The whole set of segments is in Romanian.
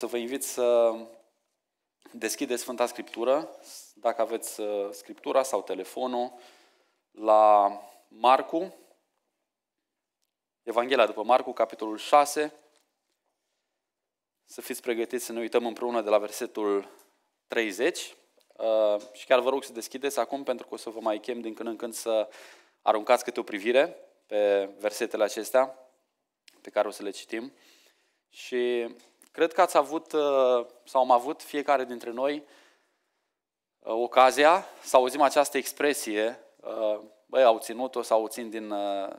Să vă invit să deschideți Sfânta Scriptură, dacă aveți uh, Scriptura sau telefonul, la Marcu, Evanghelia după Marcu, capitolul 6. Să fiți pregătiți să ne uităm împreună de la versetul 30. Uh, și chiar vă rog să deschideți acum, pentru că o să vă mai chem din când în când să aruncați câte o privire pe versetele acestea pe care o să le citim. Și Cred că ați avut, uh, sau am avut fiecare dintre noi, uh, ocazia să auzim această expresie, uh, băi, au ținut-o sau au țin din,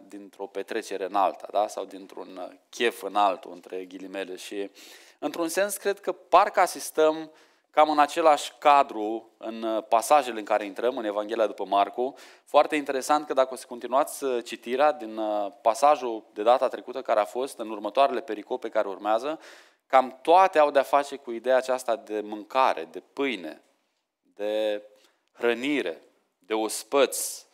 dintr-o petrecere în alta, da? sau dintr-un chef în altul, între ghilimele. Și, într-un sens, cred că parcă asistăm cam în același cadru, în pasajele în care intrăm, în Evanghelia după Marcu. Foarte interesant că dacă o să continuați citirea din pasajul de data trecută care a fost, în următoarele pericope care urmează, cam toate au de-a face cu ideea aceasta de mâncare, de pâine, de hrănire, de ospăți.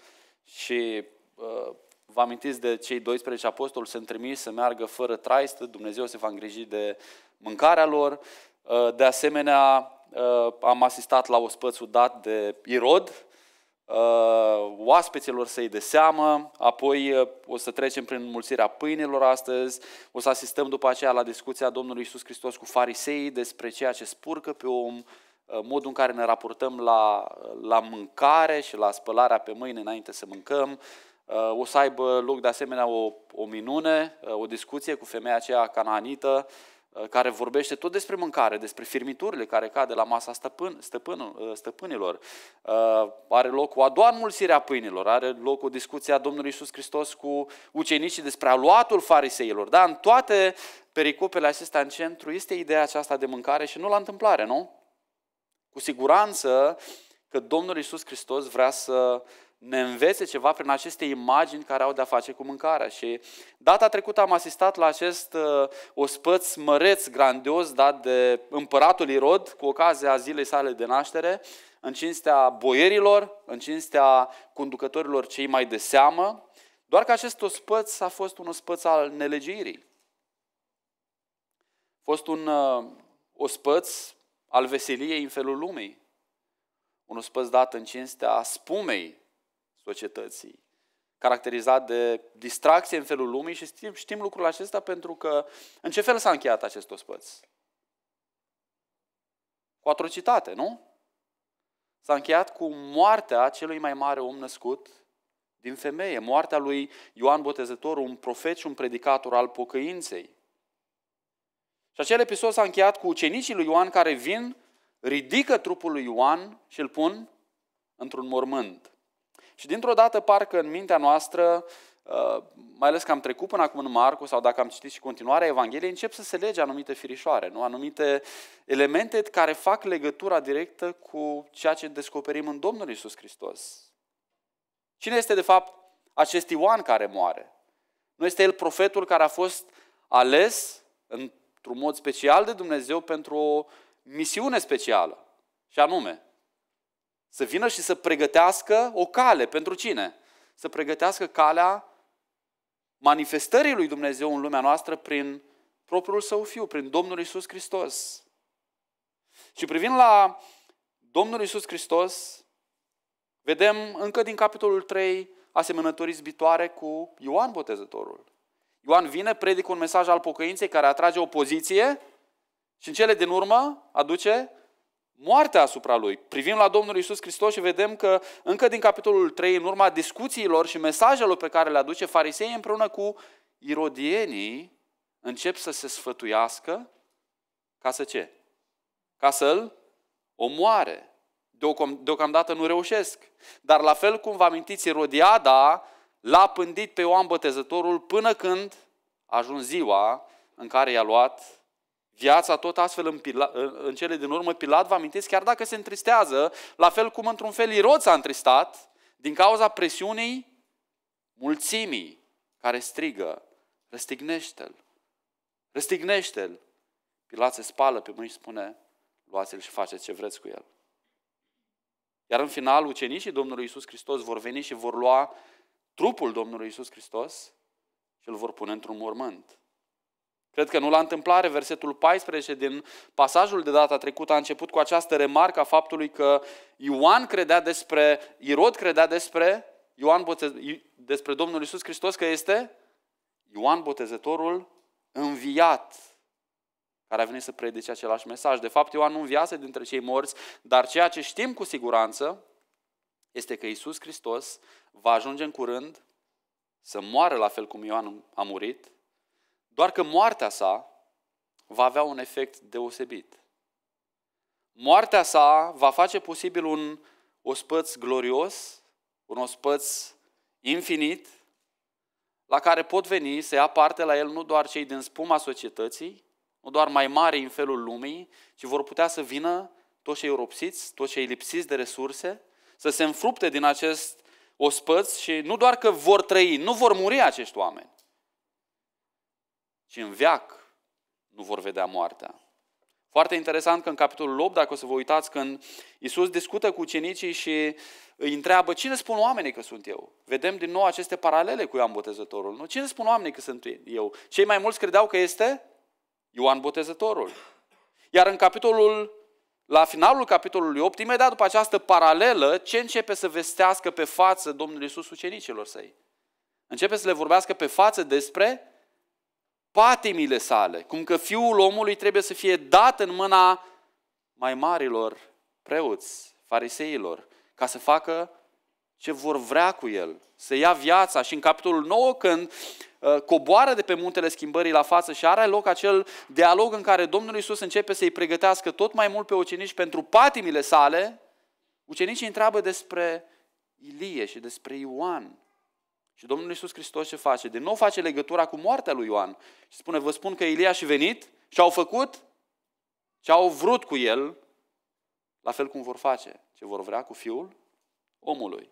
Și uh, vă amintiți de cei 12 apostoli sunt trimiși să meargă fără traistă, Dumnezeu se va îngriji de mâncarea lor. Uh, de asemenea, uh, am asistat la ospățul dat de Irod, Uh, oaspeților săi de seamă, apoi uh, o să trecem prin mulțirea pâinilor astăzi, o să asistăm după aceea la discuția Domnului Isus Hristos cu fariseii despre ceea ce spurcă pe om, uh, modul în care ne raportăm la, la mâncare și la spălarea pe mâini înainte să mâncăm. O să aibă loc de asemenea o, o minune, o discuție cu femeia aceea cananită, Uh, care vorbește tot despre mâncare, despre firmiturile care cade la masa stăpân, stăpân, uh, stăpânilor. Uh, are loc o a doua înmulțire a pâinilor, are loc o discuție a Domnului Isus Hristos cu ucenicii despre aluatul fariseilor. Dar în toate pericopele acestea în centru este ideea aceasta de mâncare și nu la întâmplare, nu? Cu siguranță că Domnul Isus Hristos vrea să ne învețe ceva prin aceste imagini care au de-a face cu mâncarea. Și data trecută am asistat la acest uh, ospăț măreț, grandios, dat de împăratul Irod, cu ocazia zilei sale de naștere, în cinstea boierilor, în cinstea conducătorilor cei mai de seamă, doar că acest ospăț a fost un ospăț al nelegirii. A fost un uh, ospăț al veseliei în felul lumii. Un ospăț dat în cinstea spumei societății, caracterizat de distracție în felul lumii și știm, știm lucrul acesta pentru că în ce fel s-a încheiat acest ospăț? Cu atrocitate, nu? S-a încheiat cu moartea celui mai mare om născut din femeie, moartea lui Ioan Botezător, un profet și un predicator al pocăinței. Și acel episod s-a încheiat cu ucenicii lui Ioan care vin, ridică trupul lui Ioan și îl pun într-un mormânt. Și dintr-o dată, parcă în mintea noastră, uh, mai ales că am trecut până acum în Marcu sau dacă am citit și continuarea Evangheliei, încep să se lege anumite firișoare, nu? anumite elemente care fac legătura directă cu ceea ce descoperim în Domnul Isus Hristos. Cine este de fapt acest Ioan care moare? Nu este el profetul care a fost ales într-un mod special de Dumnezeu pentru o misiune specială, și anume să vină și să pregătească o cale. Pentru cine? Să pregătească calea manifestării lui Dumnezeu în lumea noastră prin propriul său fiu, prin Domnul Isus Hristos. Și privind la Domnul Isus Hristos, vedem încă din capitolul 3 asemănători izbitoare cu Ioan Botezătorul. Ioan vine, predică un mesaj al pocăinței care atrage opoziție și în cele din urmă aduce moartea asupra lui. Privim la Domnul Isus Hristos și vedem că încă din capitolul 3, în urma discuțiilor și mesajelor pe care le aduce, farisei împreună cu irodienii încep să se sfătuiască ca să ce? Ca să-l omoare. Deocamdată nu reușesc. Dar la fel cum vă amintiți, Irodiada l-a pândit pe Ioan Bătezătorul până când a ajuns ziua în care i-a luat Viața tot astfel în, Pila, în cele din urmă, Pilat, vă amintiți, chiar dacă se întristează, la fel cum într-un fel Irod s-a întristat, din cauza presiunii mulțimii care strigă, răstignește-l, răstignește-l. Pilat se spală pe mâini și spune, luați-l și faceți ce vreți cu el. Iar în final, ucenicii Domnului Isus Hristos vor veni și vor lua trupul Domnului Isus Hristos și îl vor pune într-un mormânt. Cred că nu la întâmplare, versetul 14 din pasajul de data trecută a început cu această remarcă a faptului că Ioan credea despre, Irod credea despre Ioan Botez, despre Domnul Isus Hristos că este Ioan Botezătorul înviat, care a venit să predice același mesaj. De fapt, Ioan nu înviase dintre cei morți, dar ceea ce știm cu siguranță este că Isus Hristos va ajunge în curând să moară la fel cum Ioan a murit doar că moartea sa va avea un efect deosebit. Moartea sa va face posibil un ospăț glorios, un ospăț infinit, la care pot veni să ia parte la el nu doar cei din spuma societății, nu doar mai mari în felul lumii, ci vor putea să vină toți cei ropsiți, toți cei lipsiți de resurse, să se înfrupte din acest ospăț și nu doar că vor trăi, nu vor muri acești oameni, și în veac nu vor vedea moartea. Foarte interesant că în capitolul 8, dacă o să vă uitați, când Isus discută cu ucenicii și îi întreabă cine spun oamenii că sunt eu? Vedem din nou aceste paralele cu Ioan Botezătorul. Nu? Cine spun oamenii că sunt eu? Cei mai mulți credeau că este Ioan Botezătorul. Iar în capitolul la finalul capitolului 8, imediat după această paralelă, ce începe să vestească pe față Domnul Iisus ucenicilor săi? Începe să le vorbească pe față despre patimile sale, cum că fiul omului trebuie să fie dat în mâna mai marilor preoți, fariseilor, ca să facă ce vor vrea cu el, să ia viața. Și în capitolul 9, când uh, coboară de pe muntele schimbării la față și are loc acel dialog în care Domnul Iisus începe să-i pregătească tot mai mult pe ucenici pentru patimile sale, ucenicii întreabă despre Ilie și despre Ioan. Și Domnul Iisus Hristos ce face? De nou face legătura cu moartea lui Ioan. Și spune, vă spun că Ilia și venit și au făcut ce au vrut cu el, la fel cum vor face, ce vor vrea cu fiul omului.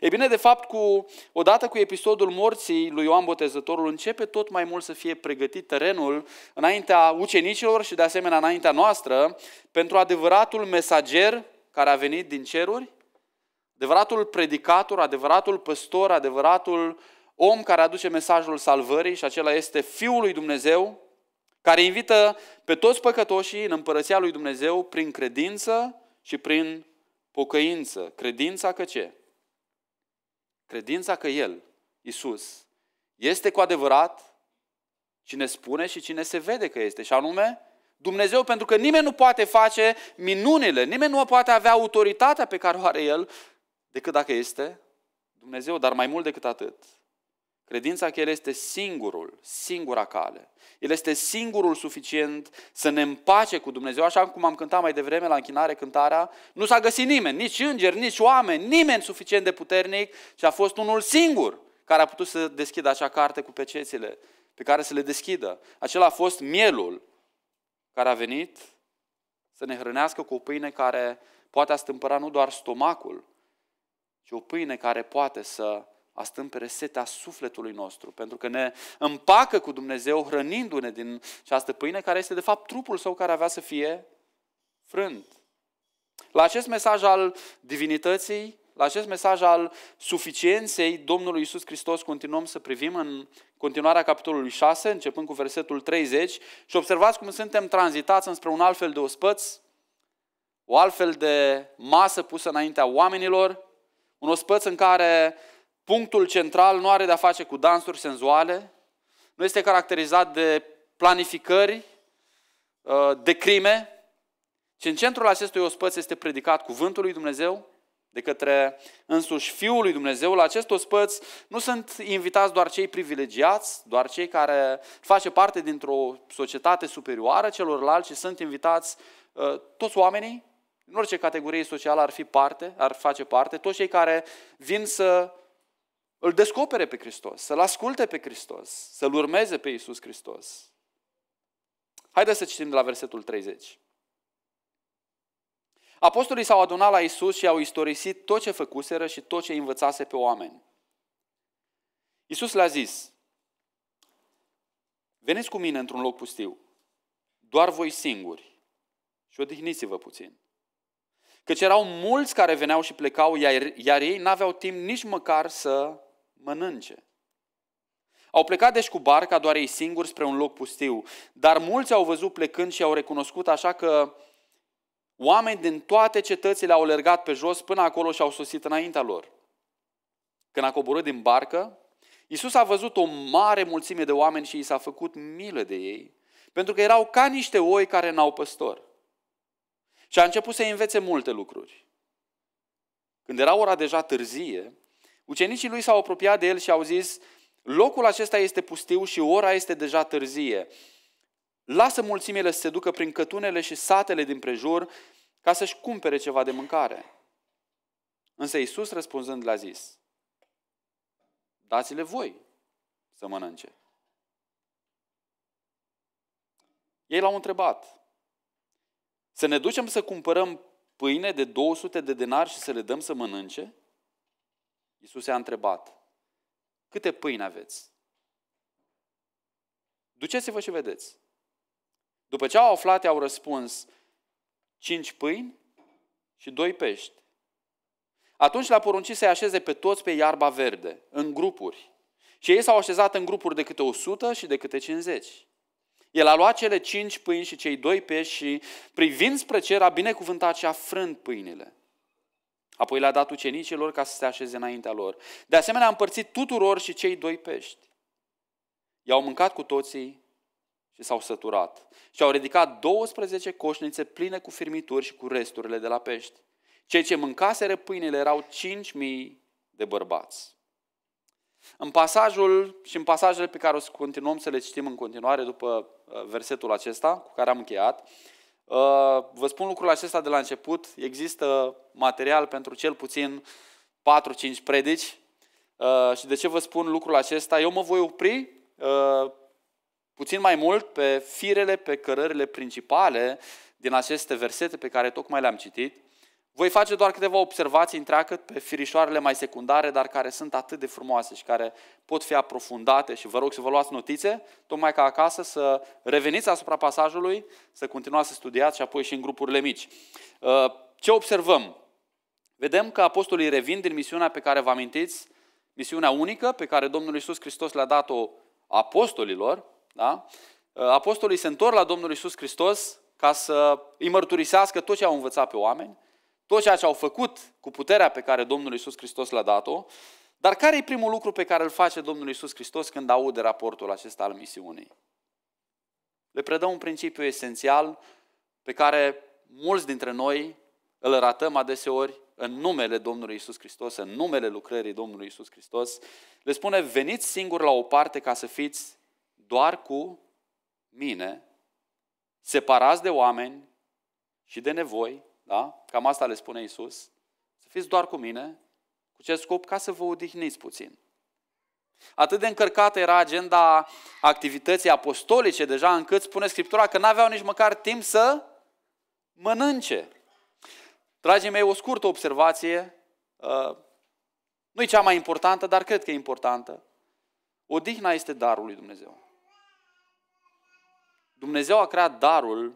E bine, de fapt, cu, odată cu episodul morții lui Ioan Botezătorul, începe tot mai mult să fie pregătit terenul înaintea ucenicilor și de asemenea înaintea noastră pentru adevăratul mesager care a venit din ceruri Adevăratul predicator, adevăratul păstor, adevăratul om care aduce mesajul salvării și acela este Fiul lui Dumnezeu, care invită pe toți păcătoșii în împărăția lui Dumnezeu prin credință și prin pocăință. Credința că ce? Credința că El, Isus, este cu adevărat cine spune și cine se vede că este, și anume Dumnezeu, pentru că nimeni nu poate face minunile, nimeni nu poate avea autoritatea pe care o are El decât dacă este Dumnezeu, dar mai mult decât atât. Credința că El este singurul, singura cale. El este singurul suficient să ne împace cu Dumnezeu, așa cum am cântat mai devreme la închinare cântarea. Nu s-a găsit nimeni, nici îngeri, nici oameni, nimeni suficient de puternic și a fost unul singur care a putut să deschidă acea carte cu pecețile pe care să le deschidă. Acela a fost mielul care a venit să ne hrănească cu o pâine care poate astâmpăra nu doar stomacul, ci o pâine care poate să astâmpere setea sufletului nostru, pentru că ne împacă cu Dumnezeu hrănindu-ne din această pâine care este de fapt trupul său care avea să fie frânt. La acest mesaj al divinității, la acest mesaj al suficienței Domnului Isus Hristos continuăm să privim în continuarea capitolului 6, începând cu versetul 30 și observați cum suntem tranzitați înspre un alt fel de ospăț, o altfel de masă pusă înaintea oamenilor, un ospăț în care punctul central nu are de-a face cu dansuri senzuale, nu este caracterizat de planificări, uh, de crime, ci în centrul acestui ospăț este predicat cuvântul lui Dumnezeu de către însuși Fiul lui Dumnezeu. La acest ospăț nu sunt invitați doar cei privilegiați, doar cei care face parte dintr-o societate superioară celorlalți, ci sunt invitați uh, toți oamenii în orice categorie socială ar fi parte, ar face parte, toți cei care vin să îl descopere pe Hristos, să-L asculte pe Hristos, să-L urmeze pe Iisus Hristos. Haideți să citim de la versetul 30. Apostolii s-au adunat la Isus și au istorisit tot ce făcuseră și tot ce învățase pe oameni. Isus le-a zis, veniți cu mine într-un loc pustiu, doar voi singuri și odihniți-vă puțin. Căci erau mulți care veneau și plecau, iar ei n-aveau timp nici măcar să mănânce. Au plecat deci cu barca doar ei singuri spre un loc pustiu, dar mulți au văzut plecând și au recunoscut așa că oameni din toate cetățile au alergat pe jos până acolo și au sosit înaintea lor. Când a coborât din barcă, Iisus a văzut o mare mulțime de oameni și i s-a făcut milă de ei, pentru că erau ca niște oi care n-au păstor. Și a început să învețe multe lucruri. Când era ora deja târzie, ucenicii lui s-au apropiat de el și au zis, locul acesta este pustiu și ora este deja târzie. Lasă mulțimile să se ducă prin cătunele și satele din prejur ca să-și cumpere ceva de mâncare. Însă Iisus răspunzând le-a zis, dați-le voi să mănânce. Ei l-au întrebat, să ne ducem să cumpărăm pâine de 200 de denari și să le dăm să mănânce? Iisus i-a întrebat, câte pâini aveți? Duceți-vă și vedeți. După ce au aflat, au răspuns, cinci pâini și doi pești. Atunci le a poruncit să-i așeze pe toți pe iarba verde, în grupuri. Și ei s-au așezat în grupuri de câte 100 și de câte 50. El a luat cele cinci pâini și cei doi pești și, privind spre cer, a binecuvântat și a frânt pâinile. Apoi le-a dat ucenicilor ca să se așeze înaintea lor. De asemenea, a împărțit tuturor și cei doi pești. I-au mâncat cu toții și s-au săturat. Și au ridicat 12 coșnițe pline cu firmituri și cu resturile de la pești. Cei ce mâncaseră pâinile erau 5.000 de bărbați. În pasajul și în pasajele pe care o să continuăm să le citim în continuare după uh, versetul acesta cu care am încheiat, uh, vă spun lucrul acesta de la început, există material pentru cel puțin 4-5 predici uh, și de ce vă spun lucrul acesta? Eu mă voi opri puțin mai mult pe firele, pe cărările principale din aceste versete pe care tocmai le-am citit voi face doar câteva observații întreagă pe firișoarele mai secundare, dar care sunt atât de frumoase și care pot fi aprofundate și vă rog să vă luați notițe, tocmai ca acasă să reveniți asupra pasajului, să continuați să studiați și apoi și în grupurile mici. Uh, ce observăm? Vedem că apostolii revin din misiunea pe care vă amintiți, misiunea unică pe care Domnul Iisus Hristos le-a dat-o apostolilor. Da? Uh, apostolii se întorc la Domnul Iisus Hristos ca să îi mărturisească tot ce au învățat pe oameni, tot ceea ce au făcut cu puterea pe care Domnul Iisus Hristos l a dat-o, dar care e primul lucru pe care îl face Domnul Iisus Hristos când aude raportul acesta al misiunii? Le predă un principiu esențial pe care mulți dintre noi îl ratăm adeseori în numele Domnului Isus Hristos, în numele lucrării Domnului Isus Hristos, le spune, veniți singuri la o parte ca să fiți doar cu mine, separați de oameni și de nevoi da? Cam asta le spune Isus. Să fiți doar cu mine, cu ce scop? Ca să vă odihniți puțin. Atât de încărcată era agenda activității apostolice deja, încât spune Scriptura că n-aveau nici măcar timp să mănânce. Dragii mei, o scurtă observație, uh, nu e cea mai importantă, dar cred că e importantă. Odihna este darul lui Dumnezeu. Dumnezeu a creat darul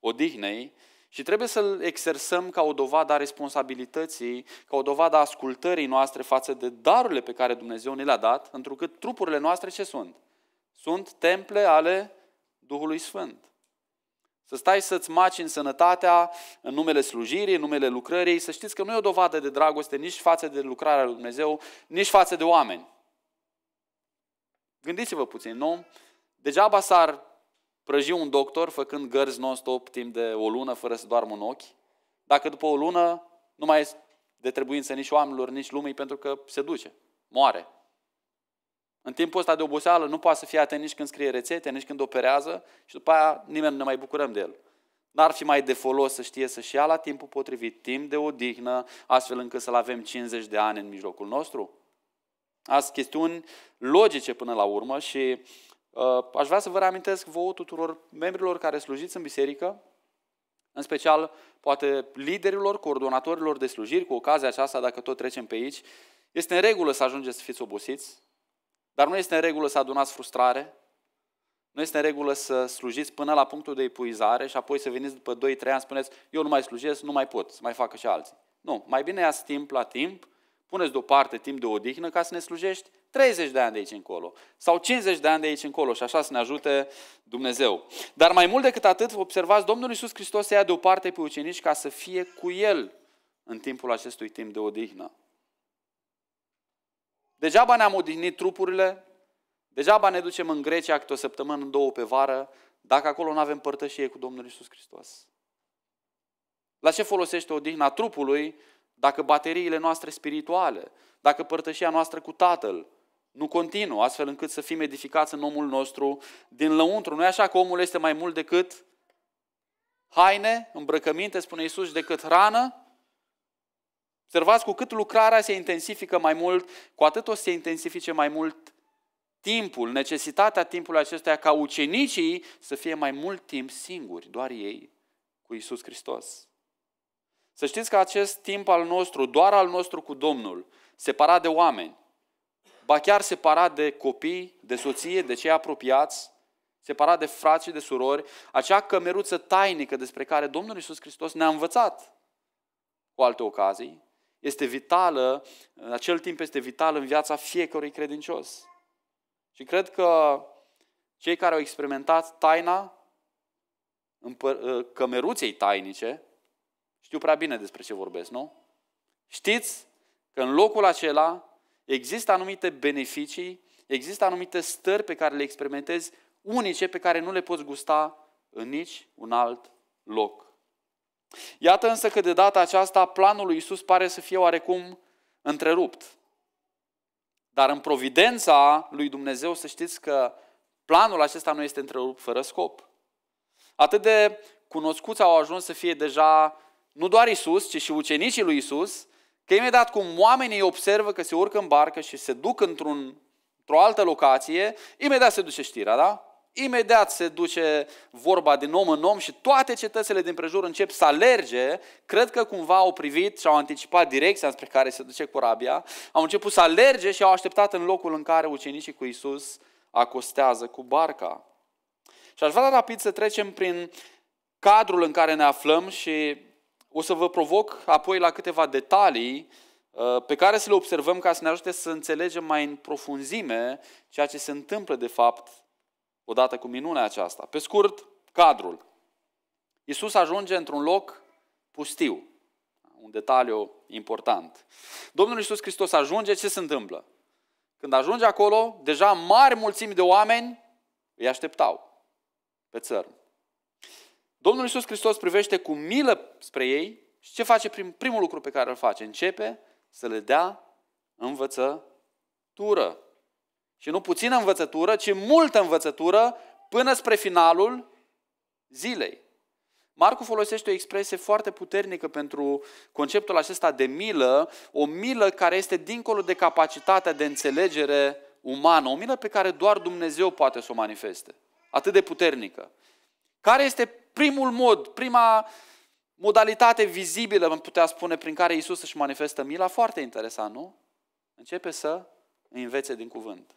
odihnei și trebuie să-l exersăm ca o dovadă a responsabilității, ca o dovadă a ascultării noastre față de darurile pe care Dumnezeu ne le-a dat, întrucât trupurile noastre ce sunt? Sunt temple ale Duhului Sfânt. Să stai să-ți maci în sănătatea, în numele slujirii, în numele lucrării, să știți că nu e o dovadă de dragoste nici față de lucrarea lui Dumnezeu, nici față de oameni. Gândiți-vă puțin, nu? Degeaba s-ar Prăji un doctor făcând gărzi non-stop timp de o lună fără să doarmă în ochi. Dacă după o lună nu mai este de trebuință nici oamenilor, nici lumii, pentru că se duce, moare. În timpul ăsta de oboseală nu poate să fie atent nici când scrie rețete, nici când operează și după aia nimeni nu ne mai bucurăm de el. N-ar fi mai de folos să știe să-și ia la timpul potrivit, timp de odihnă, astfel încât să-l avem 50 de ani în mijlocul nostru? Asta chestiuni logice până la urmă și uh, Uh, aș vrea să vă reamintesc vouă tuturor membrilor care slujiți în biserică, în special poate liderilor, coordonatorilor de slujiri, cu ocazia aceasta, dacă tot trecem pe aici, este în regulă să ajungeți să fiți obosiți, dar nu este în regulă să adunați frustrare, nu este în regulă să slujiți până la punctul de epuizare și apoi să veniți după 2-3 ani, spuneți, eu nu mai slujesc, nu mai pot, să mai facă și alții. Nu, mai bine ia timp la timp, puneți deoparte timp de odihnă ca să ne slujești 30 de ani de aici încolo sau 50 de ani de aici încolo și așa să ne ajute Dumnezeu. Dar mai mult decât atât, observați, Domnul Iisus Hristos se ia deoparte pe ucenici ca să fie cu El în timpul acestui timp de odihnă. Degeaba ne-am odihnit trupurile, degeaba ne ducem în Grecia câte o săptămână, două pe vară, dacă acolo nu avem părtășie cu Domnul Iisus Hristos. La ce folosește odihna trupului dacă bateriile noastre spirituale, dacă părtășia noastră cu Tatăl, nu continuu, astfel încât să fim edificați în omul nostru din lăuntru. Nu e așa că omul este mai mult decât haine, îmbrăcăminte, spune Iisus, decât hrană? Observați, cu cât lucrarea se intensifică mai mult, cu atât o să se intensifice mai mult timpul, necesitatea timpului acestuia ca ucenicii să fie mai mult timp singuri, doar ei, cu Iisus Hristos. Să știți că acest timp al nostru, doar al nostru cu Domnul, separat de oameni, ba chiar separat de copii, de soție, de cei apropiați, separat de frați și de surori, acea cămeruță tainică despre care Domnul Iisus Hristos ne-a învățat cu alte ocazii, este vitală, în acel timp este vital în viața fiecărui credincios. Și cred că cei care au experimentat taina ă, cămeruței tainice, știu prea bine despre ce vorbesc, nu? Știți că în locul acela Există anumite beneficii, există anumite stări pe care le experimentezi unice pe care nu le poți gusta în nici un alt loc. Iată însă că de data aceasta planul lui Isus pare să fie oarecum întrerupt. Dar în providența lui Dumnezeu să știți că planul acesta nu este întrerupt fără scop. Atât de cunoscuți au ajuns să fie deja nu doar Isus, ci și ucenicii lui Isus, Că imediat cum oamenii observă că se urcă în barcă și se duc într-un, într-o altă locație, imediat se duce știrea, da? Imediat se duce vorba din om în om și toate cetățile din prejur încep să alerge. Cred că cumva au privit și au anticipat direcția spre care se duce corabia. Au început să alerge și au așteptat în locul în care ucenicii cu Isus acostează cu barca. Și aș vrea rapid să trecem prin cadrul în care ne aflăm și o să vă provoc apoi la câteva detalii uh, pe care să le observăm ca să ne ajute să înțelegem mai în profunzime ceea ce se întâmplă de fapt odată cu minunea aceasta. Pe scurt, cadrul. Iisus ajunge într-un loc pustiu. Un detaliu important. Domnul Iisus Hristos ajunge, ce se întâmplă? Când ajunge acolo, deja mari mulțimi de oameni îi așteptau pe țărm. Domnul Iisus Hristos privește cu milă spre ei și ce face prim, primul lucru pe care îl face? Începe să le dea învățătură. Și nu puțină învățătură, ci multă învățătură până spre finalul zilei. Marcu folosește o expresie foarte puternică pentru conceptul acesta de milă, o milă care este dincolo de capacitatea de înțelegere umană, o milă pe care doar Dumnezeu poate să o manifeste. Atât de puternică. Care este primul mod, prima modalitate vizibilă, am putea spune, prin care Isus își manifestă mila, foarte interesant, nu? Începe să îi învețe din cuvânt.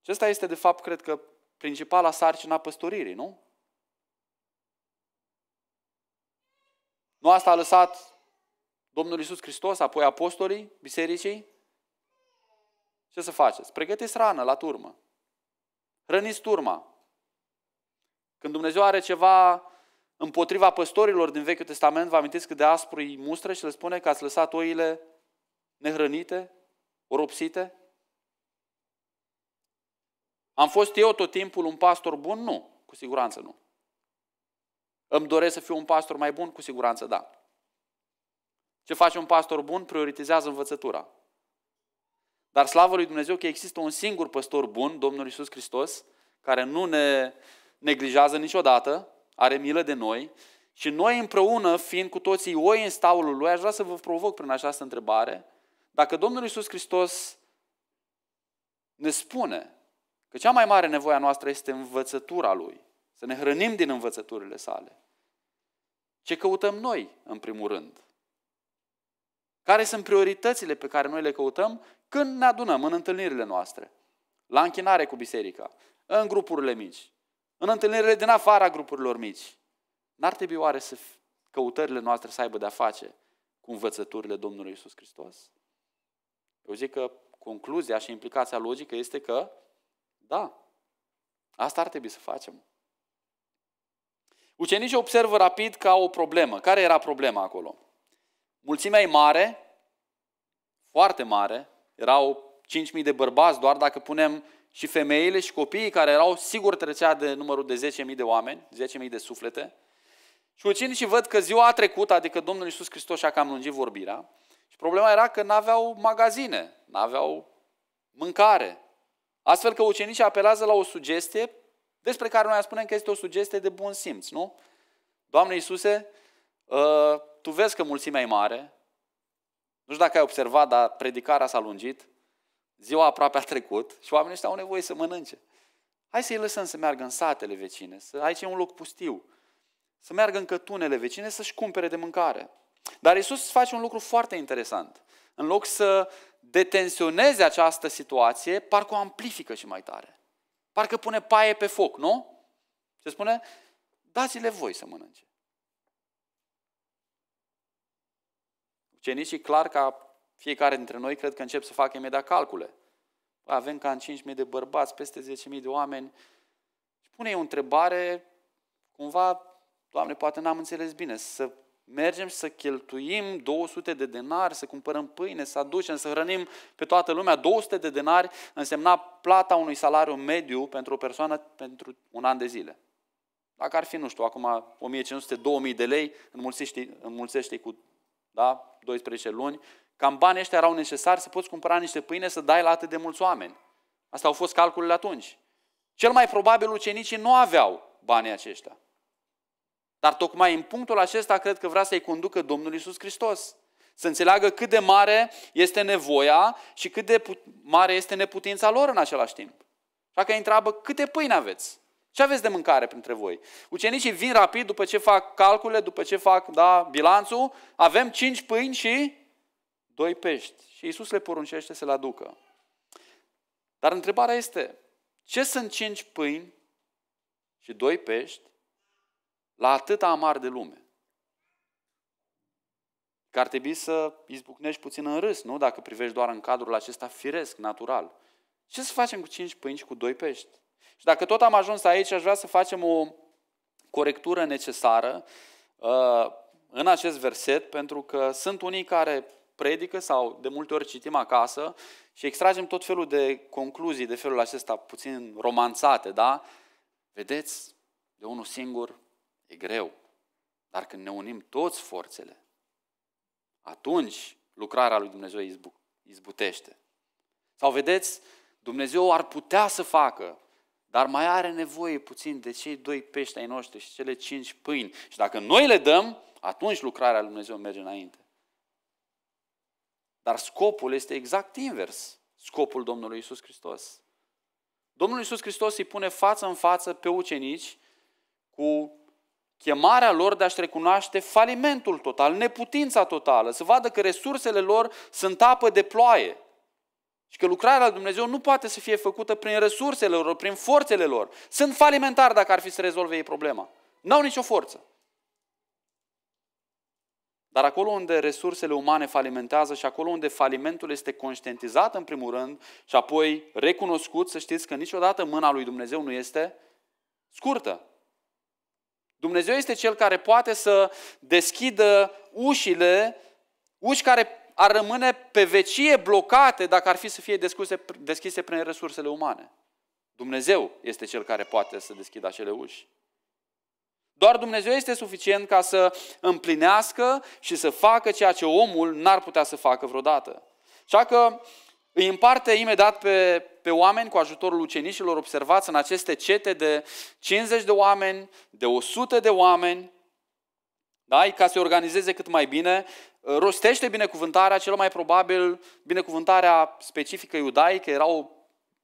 Și ăsta este, de fapt, cred că, principala sarcina păstoririi, nu? Nu asta a lăsat Domnul Isus Hristos, apoi apostolii bisericii? Ce să faceți? Pregătiți rană la turmă. Răniți turma. Când Dumnezeu are ceva împotriva păstorilor din Vechiul Testament, vă amintiți cât de aspru îi mustră și le spune că ați lăsat oile nehrănite, oropsite? Am fost eu tot timpul un pastor bun? Nu, cu siguranță nu. Îmi doresc să fiu un pastor mai bun? Cu siguranță da. Ce face un pastor bun? Prioritizează învățătura. Dar slavă lui Dumnezeu că există un singur păstor bun, Domnul Isus Hristos, care nu ne neglijează niciodată, are milă de noi și noi împreună, fiind cu toții oi în staul lui, aș vrea să vă provoc prin această întrebare, dacă Domnul Isus Hristos ne spune că cea mai mare nevoie a noastră este învățătura Lui, să ne hrănim din învățăturile sale, ce căutăm noi, în primul rând? Care sunt prioritățile pe care noi le căutăm când ne adunăm în întâlnirile noastre, la închinare cu biserica, în grupurile mici, în întâlnirile din afara grupurilor mici, n-ar trebui oare să căutările noastre să aibă de-a face cu învățăturile Domnului Isus Hristos? Eu zic că concluzia și implicația logică este că, da, asta ar trebui să facem. Ucenicii observă rapid au o problemă. Care era problema acolo? Mulțimea e mare, foarte mare, erau 5.000 de bărbați, doar dacă punem și femeile și copiii care erau, sigur trecea de numărul de 10.000 de oameni, 10.000 de suflete. Și ucenicii și văd că ziua a trecut, adică Domnul Iisus Hristos și-a cam lungit vorbirea. Și problema era că n-aveau magazine, n-aveau mâncare. Astfel că ucenicii apelează la o sugestie despre care noi spunem că este o sugestie de bun simț, nu? Doamne Iisuse, ă, tu vezi că mulțimea e mare, nu știu dacă ai observat, dar predicarea s-a lungit, ziua aproape a trecut și oamenii ăștia au nevoie să mănânce. Hai să-i lăsăm să meargă în satele vecine, să aici e un loc pustiu, să meargă în cătunele vecine să-și cumpere de mâncare. Dar Isus face un lucru foarte interesant. În loc să detensioneze această situație, parcă o amplifică și mai tare. Parcă pune paie pe foc, nu? Se spune, dați-le voi să mănânce. și clar ca fiecare dintre noi, cred că încep să facă imediat calcule. Avem ca în 5.000 de bărbați, peste 10.000 de oameni. Și pune o întrebare, cumva, Doamne, poate n-am înțeles bine, să mergem să cheltuim 200 de denari, să cumpărăm pâine, să aducem, să hrănim pe toată lumea. 200 de denari însemna plata unui salariu mediu pentru o persoană pentru un an de zile. Dacă ar fi, nu știu, acum 1500-2000 de lei, înmulțește, înmulțește cu da? 12 luni, cam banii ăștia erau necesari să poți cumpăra niște pâine să dai la atât de mulți oameni. Asta au fost calculele atunci. Cel mai probabil ucenicii nu aveau banii aceștia. Dar tocmai în punctul acesta cred că vrea să-i conducă Domnul Isus Hristos. Să înțeleagă cât de mare este nevoia și cât de mare este neputința lor în același timp. Așa că îi întreabă câte pâini aveți? Ce aveți de mâncare printre voi? Ucenicii vin rapid după ce fac calcule, după ce fac da, bilanțul. Avem cinci pâini și doi pești. Și Iisus le poruncește să le aducă. Dar întrebarea este, ce sunt cinci pâini și doi pești la atâta amar de lume? Că ar trebui să izbucnești puțin în râs, nu? Dacă privești doar în cadrul acesta firesc, natural. Ce să facem cu cinci pâini și cu doi pești? Și dacă tot am ajuns aici, aș vrea să facem o corectură necesară uh, în acest verset, pentru că sunt unii care predică sau de multe ori citim acasă și extragem tot felul de concluzii de felul acesta, puțin romanțate, da? Vedeți, de unul singur e greu, dar când ne unim toți forțele, atunci lucrarea lui Dumnezeu izbutește. Sau vedeți, Dumnezeu ar putea să facă, dar mai are nevoie puțin de cei doi pești ai noștri și cele cinci pâini. Și dacă noi le dăm, atunci lucrarea lui Dumnezeu merge înainte. Dar scopul este exact invers. Scopul Domnului Isus Hristos. Domnul Isus Hristos îi pune față în față pe ucenici cu chemarea lor de a-și recunoaște falimentul total, neputința totală, să vadă că resursele lor sunt apă de ploaie. Și că lucrarea lui Dumnezeu nu poate să fie făcută prin resursele lor, prin forțele lor. Sunt falimentari dacă ar fi să rezolve ei problema. N-au nicio forță. Dar acolo unde resursele umane falimentează și acolo unde falimentul este conștientizat în primul rând și apoi recunoscut, să știți că niciodată mâna lui Dumnezeu nu este scurtă. Dumnezeu este cel care poate să deschidă ușile, uși care ar rămâne pe vecie blocate dacă ar fi să fie deschise, deschise prin resursele umane. Dumnezeu este cel care poate să deschidă acele uși. Doar Dumnezeu este suficient ca să împlinească și să facă ceea ce omul n-ar putea să facă vreodată. Așa că îi împarte imediat pe, pe oameni cu ajutorul ucenicilor observați în aceste cete de 50 de oameni, de 100 de oameni, da? ca să se organizeze cât mai bine rostește binecuvântarea, cel mai probabil binecuvântarea specifică iudaică, era o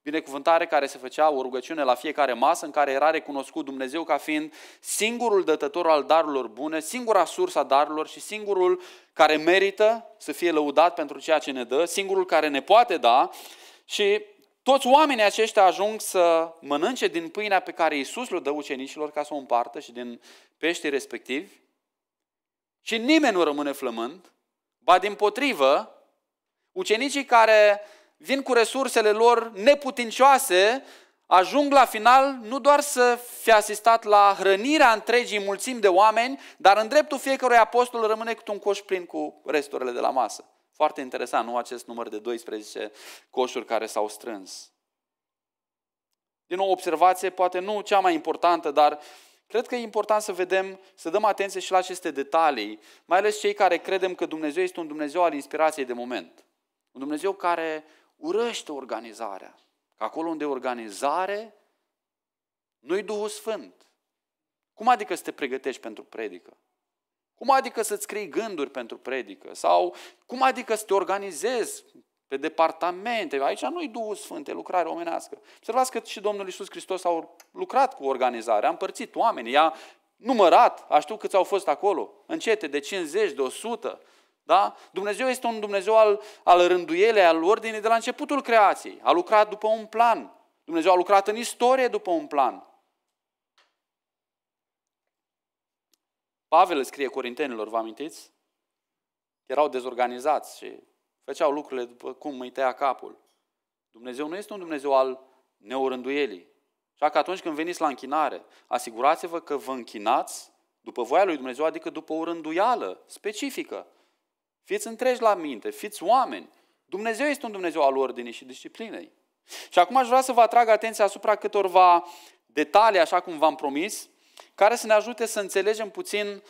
binecuvântare care se făcea o rugăciune la fiecare masă, în care era recunoscut Dumnezeu ca fiind singurul dătător al darurilor bune, singura sursă a darurilor și singurul care merită să fie lăudat pentru ceea ce ne dă, singurul care ne poate da și toți oamenii aceștia ajung să mănânce din pâinea pe care Iisus le dă ucenicilor ca să o împartă și din peștii respectivi și nimeni nu rămâne flămând, ba din potrivă, ucenicii care vin cu resursele lor neputincioase, ajung la final nu doar să fi asistat la hrănirea întregii mulțimi de oameni, dar în dreptul fiecărui apostol rămâne cu un coș plin cu resturile de la masă. Foarte interesant, nu acest număr de 12 coșuri care s-au strâns. Din nou, observație, poate nu cea mai importantă, dar Cred că e important să vedem, să dăm atenție și la aceste detalii, mai ales cei care credem că Dumnezeu este un Dumnezeu al inspirației de moment. Un Dumnezeu care urăște organizarea. Că acolo unde e organizare, nu-i Duhul Sfânt. Cum adică să te pregătești pentru predică? Cum adică să-ți scrii gânduri pentru predică? Sau cum adică să te organizezi pe departamente. Aici nu i Duhul Sfânt, e lucrare omenească. Observați că și Domnul Iisus Hristos a lucrat cu organizarea, a împărțit oamenii, i-a numărat, a știu câți au fost acolo, încete, de 50, de 100, da? Dumnezeu este un Dumnezeu al, al rânduielei, al ordinii de la începutul creației. A lucrat după un plan. Dumnezeu a lucrat în istorie după un plan. Pavel scrie Corintenilor, vă amintiți? Erau dezorganizați și Făceau lucrurile după cum îi tăia capul. Dumnezeu nu este un Dumnezeu al neorânduielii. Așa că atunci când veniți la închinare, asigurați-vă că vă închinați după voia lui Dumnezeu, adică după o rânduială specifică. Fiți întregi la minte, fiți oameni. Dumnezeu este un Dumnezeu al ordinii și disciplinei. Și acum aș vrea să vă atrag atenția asupra câtorva detalii, așa cum v-am promis, care să ne ajute să înțelegem puțin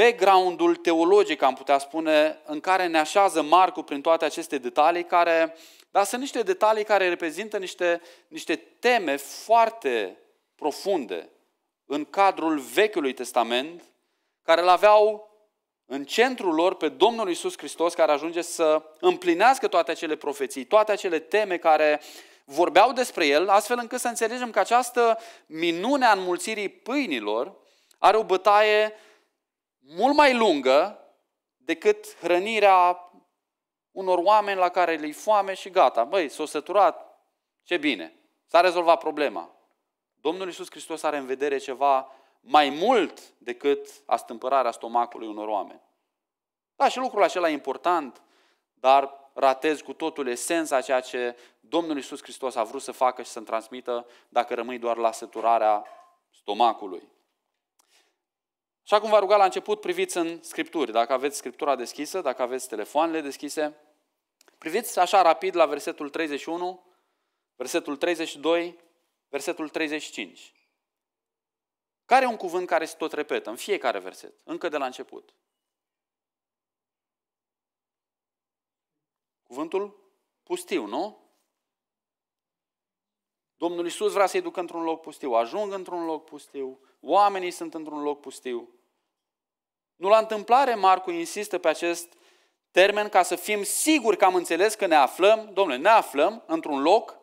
backgroundul teologic, am putea spune, în care ne așează Marcu prin toate aceste detalii, care, dar sunt niște detalii care reprezintă niște, niște teme foarte profunde în cadrul Vechiului Testament, care îl aveau în centrul lor pe Domnul Isus Hristos, care ajunge să împlinească toate acele profeții, toate acele teme care vorbeau despre El, astfel încât să înțelegem că această minune a înmulțirii pâinilor are o bătaie mult mai lungă decât hrănirea unor oameni la care le-i foame și gata. Băi, s-au săturat, ce bine, s-a rezolvat problema. Domnul Iisus Hristos are în vedere ceva mai mult decât astâmpărarea stomacului unor oameni. Da, și lucrul acela e important, dar ratez cu totul esența ceea ce Domnul Iisus Hristos a vrut să facă și să-mi transmită dacă rămâi doar la săturarea stomacului. Și acum vă ruga la început, priviți în Scripturi. Dacă aveți Scriptura deschisă, dacă aveți telefoanele deschise, priviți așa rapid la versetul 31, versetul 32, versetul 35. Care e un cuvânt care se tot repetă în fiecare verset, încă de la început? Cuvântul pustiu, nu? Domnul Isus vrea să-i ducă într-un loc pustiu, ajung într-un loc pustiu, oamenii sunt într-un loc pustiu. Nu la întâmplare Marcu insistă pe acest termen ca să fim siguri că am înțeles că ne aflăm, domnule, ne aflăm într-un loc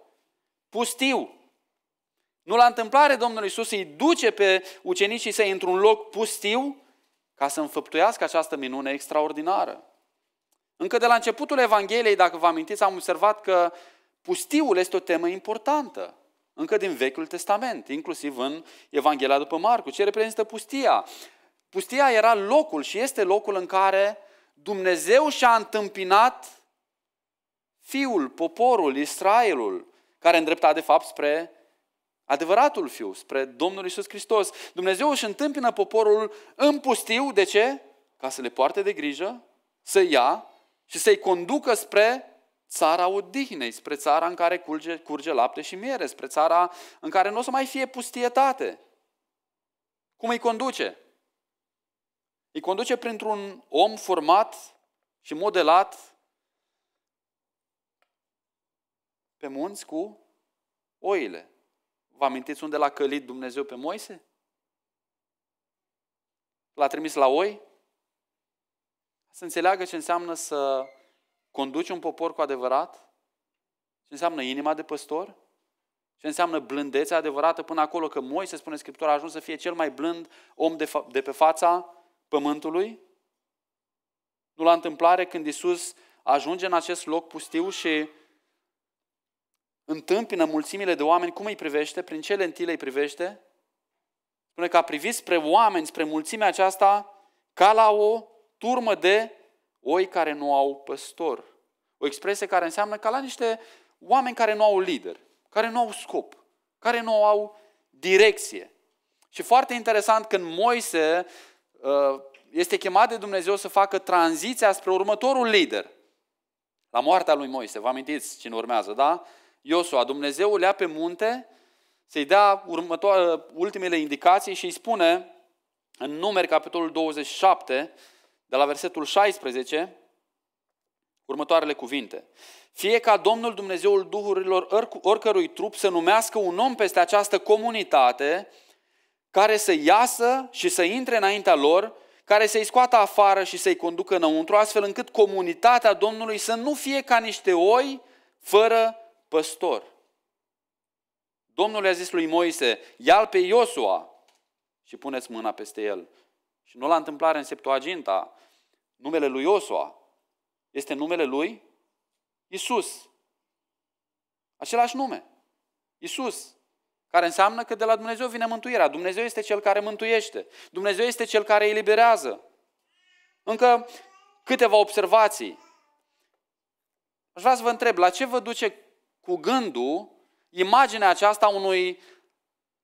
pustiu. Nu la întâmplare Domnul Iisus îi duce pe ucenicii săi într-un loc pustiu ca să înfăptuiască această minune extraordinară. Încă de la începutul Evangheliei, dacă vă amintiți, am observat că pustiul este o temă importantă. Încă din Vechiul Testament, inclusiv în Evanghelia după Marcu, ce reprezintă pustia. Pustia era locul și este locul în care Dumnezeu și-a întâmpinat fiul, poporul, Israelul, care îndrepta de fapt spre adevăratul fiu, spre Domnul Isus Hristos. Dumnezeu își întâmpină poporul în pustiu, de ce? Ca să le poarte de grijă, să ia și să-i conducă spre țara odihnei, spre țara în care curge, curge lapte și miere, spre țara în care nu o să mai fie pustietate. Cum îi conduce? îi conduce printr-un om format și modelat pe munți cu oile. Vă amintiți unde l-a călit Dumnezeu pe Moise? L-a trimis la oi? Să înțeleagă ce înseamnă să conduci un popor cu adevărat? Ce înseamnă inima de păstor? Ce înseamnă blândețea adevărată până acolo că Moise, spune Scriptura, a ajuns să fie cel mai blând om de, fa- de pe fața pământului? Nu la întâmplare când Isus ajunge în acest loc pustiu și întâmpină mulțimile de oameni, cum îi privește, prin ce lentile îi privește? Spune că a privit spre oameni, spre mulțimea aceasta, ca la o turmă de oi care nu au păstor. O expresie care înseamnă ca la niște oameni care nu au lider, care nu au scop, care nu au direcție. Și foarte interesant când Moise Uh, este chemat de Dumnezeu să facă tranziția spre următorul lider. La moartea lui Moise, vă amintiți cine urmează, da? Iosua, Dumnezeu îl ia pe munte să-i dea următoare, uh, ultimele indicații și îi spune în numeri, capitolul 27, de la versetul 16, următoarele cuvinte. Fie ca Domnul Dumnezeul Duhurilor oricărui trup să numească un om peste această comunitate care să iasă și să intre înaintea lor, care să-i scoată afară și să-i conducă înăuntru, astfel încât comunitatea Domnului să nu fie ca niște oi fără păstor. Domnul i-a zis lui Moise, ia-l pe Iosua și puneți mâna peste el. Și nu la întâmplare în Septuaginta, numele lui Iosua este numele lui Isus. Același nume. Isus. Care înseamnă că de la Dumnezeu vine mântuirea. Dumnezeu este cel care mântuiește. Dumnezeu este cel care eliberează. Încă câteva observații. Aș vrea să vă întreb, la ce vă duce cu gândul imaginea aceasta unui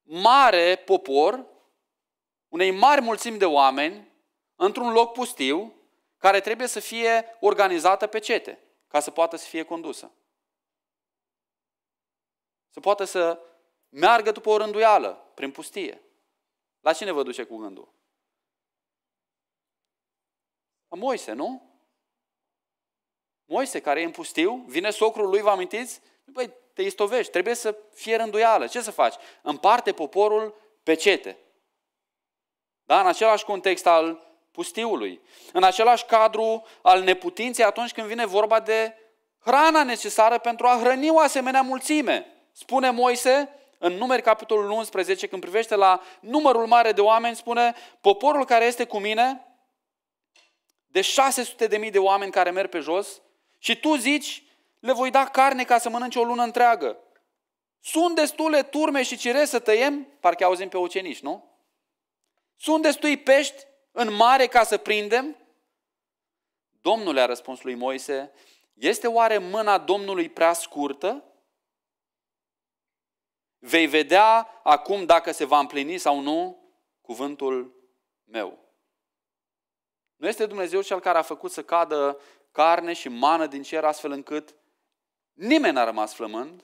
mare popor, unei mari mulțimi de oameni, într-un loc pustiu, care trebuie să fie organizată pe cete, ca să poată să fie condusă. Să poată să meargă după o rânduială, prin pustie. La cine vă duce cu gândul? La Moise, nu? Moise, care e în pustiu, vine socrul lui, vă amintiți? Băi, te istovești, trebuie să fie rânduială. Ce să faci? Împarte poporul pe cete. Da? În același context al pustiului. În același cadru al neputinței atunci când vine vorba de hrana necesară pentru a hrăni o asemenea mulțime. Spune Moise, în numeri capitolul 11, când privește la numărul mare de oameni, spune, poporul care este cu mine, de 600 de mii de oameni care merg pe jos, și tu zici, le voi da carne ca să mănânce o lună întreagă. Sunt destule turme și cire să tăiem? Parcă auzim pe ucenici, nu? Sunt destui pești în mare ca să prindem? Domnul le-a răspuns lui Moise, este oare mâna Domnului prea scurtă Vei vedea acum dacă se va împlini sau nu cuvântul meu. Nu este Dumnezeu cel care a făcut să cadă carne și mană din cer astfel încât nimeni n-a rămas flămând?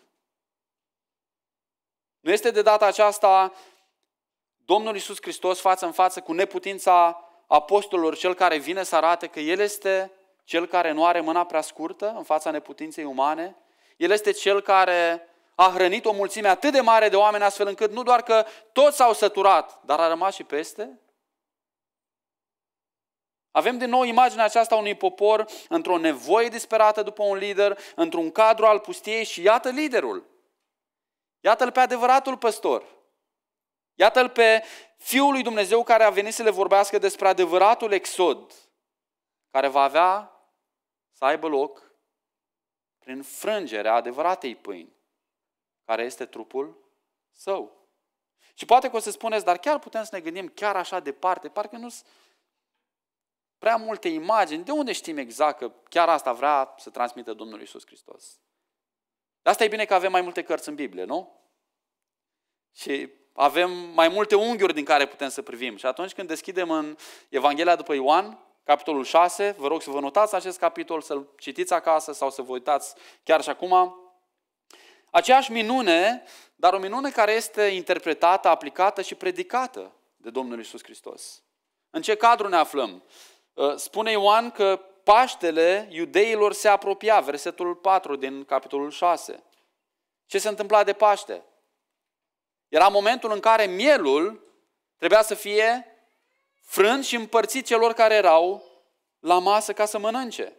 Nu este de data aceasta Domnul Iisus Hristos față în față cu neputința apostolilor, cel care vine să arate că El este cel care nu are mâna prea scurtă în fața neputinței umane? El este cel care a hrănit o mulțime atât de mare de oameni astfel încât nu doar că toți s-au săturat, dar a rămas și peste? Avem din nou imaginea aceasta unui popor într-o nevoie disperată după un lider, într-un cadru al pustiei și iată liderul. Iată-l pe adevăratul păstor. Iată-l pe Fiul lui Dumnezeu care a venit să le vorbească despre adevăratul exod care va avea să aibă loc prin frângerea adevăratei pâini care este trupul său. Și poate că o să spuneți, dar chiar putem să ne gândim chiar așa departe, parcă nu sunt prea multe imagini. De unde știm exact că chiar asta vrea să transmită Domnul Isus Hristos? De asta e bine că avem mai multe cărți în Biblie, nu? Și avem mai multe unghiuri din care putem să privim. Și atunci când deschidem în Evanghelia după Ioan, capitolul 6, vă rog să vă notați acest capitol, să-l citiți acasă sau să vă uitați chiar și acum, Aceeași minune, dar o minune care este interpretată, aplicată și predicată de Domnul Isus Hristos. În ce cadru ne aflăm? Uh, spune Ioan că Paștele iudeilor se apropia, versetul 4 din capitolul 6. Ce se întâmpla de Paște? Era momentul în care mielul trebuia să fie frânt și împărțit celor care erau la masă ca să mănânce.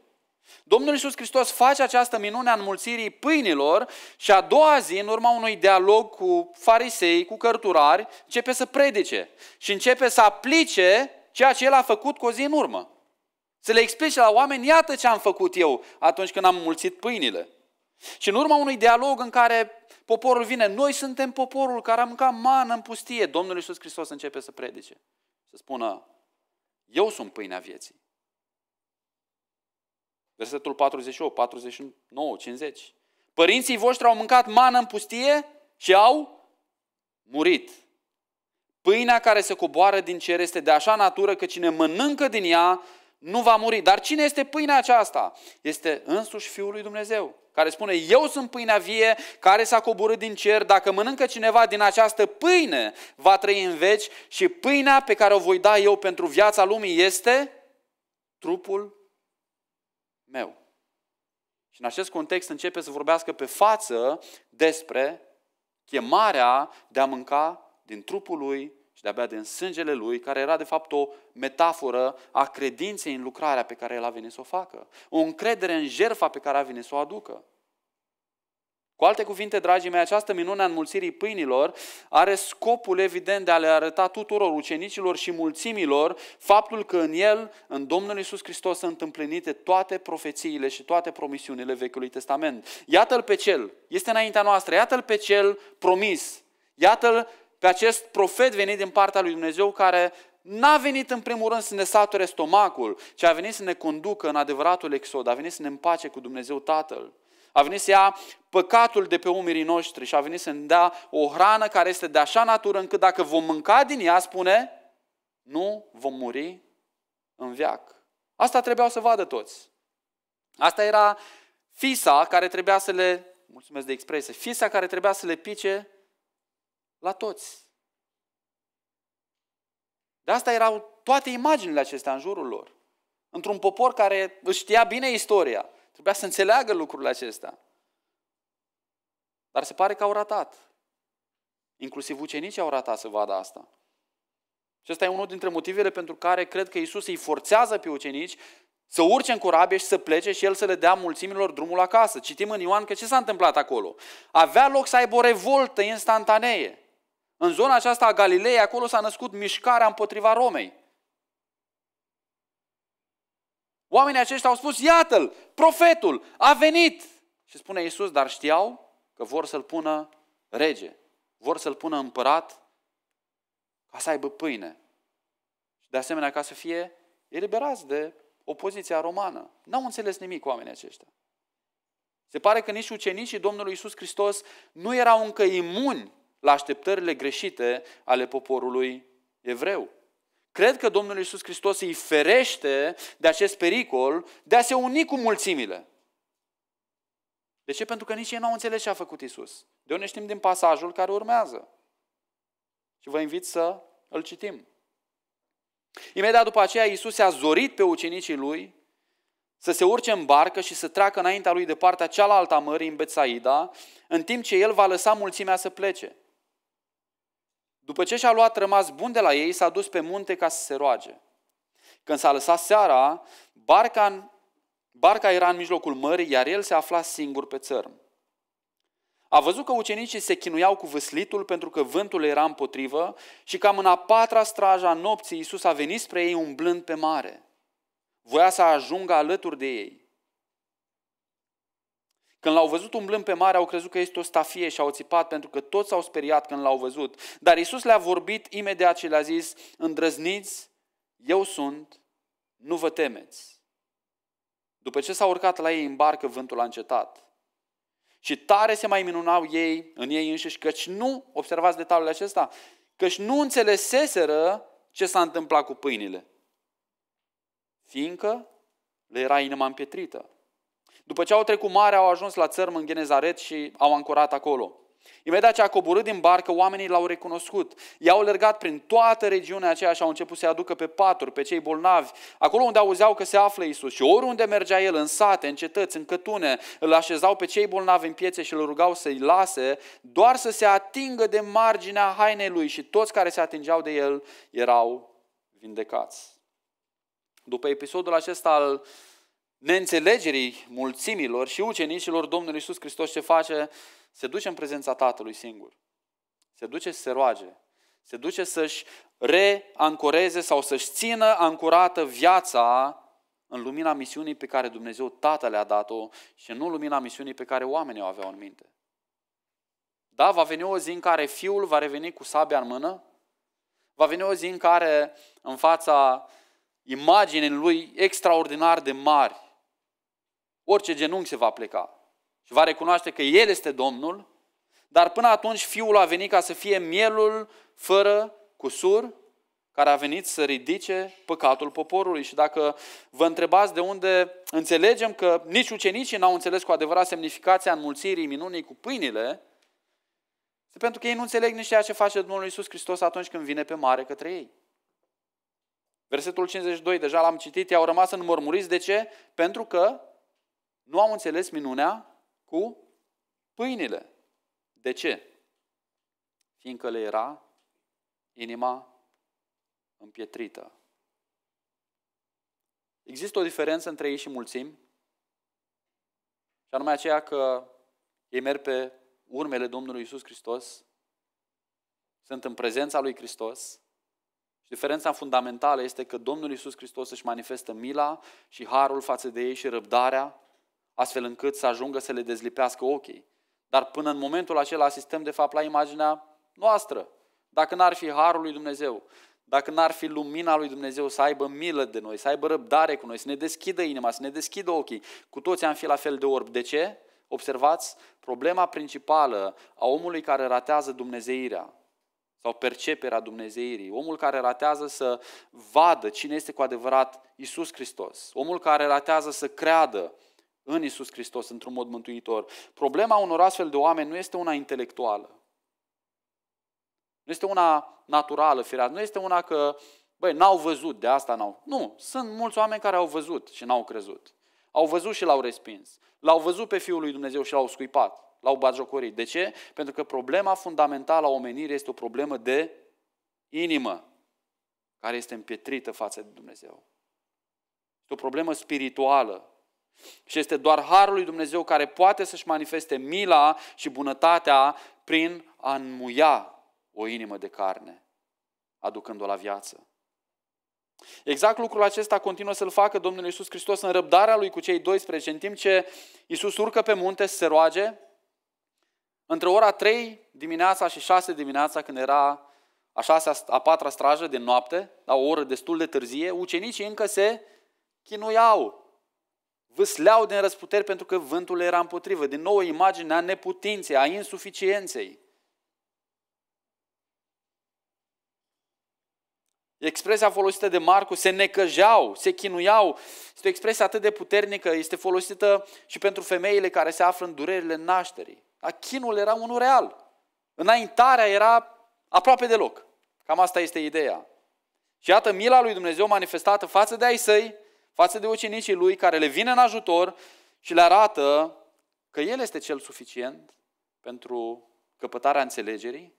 Domnul Iisus Hristos face această minune a înmulțirii pâinilor și a doua zi, în urma unui dialog cu farisei, cu cărturari, începe să predice și începe să aplice ceea ce el a făcut cu o zi în urmă. Să le explice la oameni, iată ce am făcut eu atunci când am mulțit pâinile. Și în urma unui dialog în care poporul vine, noi suntem poporul care a mâncat mană în pustie, Domnul Iisus Hristos începe să predice. Să spună, eu sunt pâinea vieții. Versetul 48, 49, 50. Părinții voștri au mâncat mană în pustie și au murit. Pâinea care se coboară din cer este de așa natură că cine mănâncă din ea nu va muri. Dar cine este pâinea aceasta? Este însuși Fiul lui Dumnezeu, care spune, eu sunt pâinea vie care s-a coborât din cer. Dacă mănâncă cineva din această pâine, va trăi în veci și pâinea pe care o voi da eu pentru viața lumii este trupul meu. Și în acest context începe să vorbească pe față despre chemarea de a mânca din trupul lui și de a bea din sângele lui, care era de fapt o metaforă a credinței în lucrarea pe care el a venit să o facă. O încredere în jerfa pe care a venit să o aducă. Cu alte cuvinte, dragii mei, această minune a înmulțirii pâinilor are scopul evident de a le arăta tuturor ucenicilor și mulțimilor faptul că în el, în Domnul Isus Hristos, sunt împlinite toate profețiile și toate promisiunile Vechiului Testament. Iată-l pe cel, este înaintea noastră, iată-l pe cel promis, iată-l pe acest profet venit din partea lui Dumnezeu care n-a venit în primul rând să ne sature stomacul, ci a venit să ne conducă în adevăratul exod, a venit să ne împace cu Dumnezeu Tatăl. A venit să ia păcatul de pe umerii noștri și a venit să ne dea o hrană care este de așa natură încât dacă vom mânca din ea, spune, nu vom muri în veac. Asta trebuiau să vadă toți. Asta era fisa care trebuia să le, mulțumesc de expresie, fisa care trebuia să le pice la toți. De asta erau toate imaginile acestea în jurul lor. Într-un popor care își știa bine istoria, Trebuia să înțeleagă lucrurile acestea, Dar se pare că au ratat. Inclusiv ucenicii au ratat să vadă asta. Și ăsta e unul dintre motivele pentru care cred că Isus îi forțează pe ucenici să urce în corabie și să plece și el să le dea mulțimilor drumul acasă. Citim în Ioan că ce s-a întâmplat acolo. Avea loc să aibă o revoltă instantanee. În zona aceasta a Galilei, acolo s-a născut mișcarea împotriva Romei. Oamenii aceștia au spus, iată-l, profetul a venit. Și spune Iisus, dar știau că vor să-l pună rege, vor să-l pună împărat ca să aibă pâine. de asemenea ca să fie eliberați de opoziția romană. N-au înțeles nimic oamenii aceștia. Se pare că nici ucenicii Domnului Iisus Hristos nu erau încă imuni la așteptările greșite ale poporului evreu. Cred că Domnul Iisus Hristos îi ferește de acest pericol de a se uni cu mulțimile. De ce? Pentru că nici ei nu au înțeles ce a făcut Iisus. De unde știm din pasajul care urmează. Și vă invit să îl citim. Imediat după aceea, Iisus a zorit pe ucenicii lui să se urce în barcă și să treacă înaintea lui de partea cealaltă a mării în Betsaida, în timp ce el va lăsa mulțimea să plece. După ce și-a luat rămas bun de la ei, s-a dus pe munte ca să se roage. Când s-a lăsat seara, barca, în, barca era în mijlocul mării, iar el se afla singur pe țărm. A văzut că ucenicii se chinuiau cu vâslitul pentru că vântul era împotrivă și cam în a patra straja nopții Iisus a venit spre ei umblând pe mare. Voia să ajungă alături de ei. Când l-au văzut umblând pe mare, au crezut că este o stafie și au țipat pentru că toți s-au speriat când l-au văzut. Dar Isus le-a vorbit imediat și le-a zis, îndrăzniți, eu sunt, nu vă temeți. După ce s-a urcat la ei în barcă, vântul a încetat. Și tare se mai minunau ei în ei înșiși, căci nu, observați detaliul acesta, căci nu înțeleseseră ce s-a întâmplat cu pâinile. Fiindcă le era inima împietrită. După ce au trecut mare, au ajuns la țărm în Genezaret și au ancorat acolo. Imediat ce a coborât din barcă, oamenii l-au recunoscut. I-au alergat prin toată regiunea aceea și au început să-i aducă pe paturi, pe cei bolnavi, acolo unde auzeau că se află Isus. Și oriunde mergea el, în sate, în cetăți, în cătune, îl așezau pe cei bolnavi în piețe și îl rugau să-i lase, doar să se atingă de marginea hainei lui și toți care se atingeau de el erau vindecați. După episodul acesta al neînțelegerii mulțimilor și ucenicilor Domnului Iisus Hristos ce face? Se duce în prezența Tatălui singur. Se duce să se roage. Se duce să-și reancoreze sau să-și țină ancorată viața în lumina misiunii pe care Dumnezeu Tatăl le-a dat-o și nu lumina misiunii pe care oamenii o aveau în minte. Da, va veni o zi în care fiul va reveni cu sabia în mână, va veni o zi în care în fața imaginii lui extraordinar de mari orice genunchi se va pleca și va recunoaște că El este Domnul, dar până atunci Fiul a venit ca să fie mielul fără cusur, care a venit să ridice păcatul poporului. Și dacă vă întrebați de unde înțelegem că nici ucenicii n-au înțeles cu adevărat semnificația înmulțirii minunii cu pâinile, este pentru că ei nu înțeleg nici ceea ce face Domnul Iisus Hristos atunci când vine pe mare către ei. Versetul 52, deja l-am citit, i-au rămas înmormuriți. De ce? Pentru că nu au înțeles minunea cu pâinile. De ce? Fiindcă le era inima împietrită. Există o diferență între ei și mulțimi, și anume aceea că ei merg pe urmele Domnului Isus Hristos, sunt în prezența lui Hristos. Și diferența fundamentală este că Domnul Isus Hristos își manifestă mila și harul față de ei și răbdarea astfel încât să ajungă să le dezlipească ochii. Dar până în momentul acela asistăm de fapt la imaginea noastră. Dacă n-ar fi harul lui Dumnezeu, dacă n-ar fi lumina lui Dumnezeu să aibă milă de noi, să aibă răbdare cu noi, să ne deschidă inima, să ne deschidă ochii, cu toți am fi la fel de orb. De ce? Observați, problema principală a omului care ratează Dumnezeirea sau perceperea Dumnezeirii, omul care ratează să vadă cine este cu adevărat Isus Hristos, omul care ratează să creadă în Isus Hristos într-un mod mântuitor. Problema unor astfel de oameni nu este una intelectuală. Nu este una naturală, firească. Nu este una că, băi, n-au văzut, de asta n-au. Nu, sunt mulți oameni care au văzut și n-au crezut. Au văzut și l-au respins. L-au văzut pe Fiul lui Dumnezeu și l-au scuipat. L-au bagiocorit. De ce? Pentru că problema fundamentală a omenirii este o problemă de inimă care este împietrită față de Dumnezeu. Este o problemă spirituală și este doar harul lui Dumnezeu care poate să-și manifeste mila și bunătatea prin a înmuia o inimă de carne, aducând-o la viață. Exact lucrul acesta continuă să-l facă Domnul Iisus Hristos în răbdarea lui cu cei 12, în timp ce Iisus urcă pe munte să se roage, între ora 3 dimineața și 6 dimineața, când era a șasea, a patra strajă de noapte, la da, o oră destul de târzie, ucenicii încă se chinuiau vâsleau din răsputeri pentru că vântul era împotrivă. Din nou, imaginea neputinței, a insuficienței. Expresia folosită de Marcu, se necăjeau, se chinuiau, este o expresie atât de puternică, este folosită și pentru femeile care se află în durerile nașterii. Dar chinul era unul real. Înaintarea era aproape deloc. Cam asta este ideea. Și iată mila lui Dumnezeu manifestată față de ai săi, față de ucenicii lui care le vine în ajutor și le arată că El este cel suficient pentru căpătarea înțelegerii,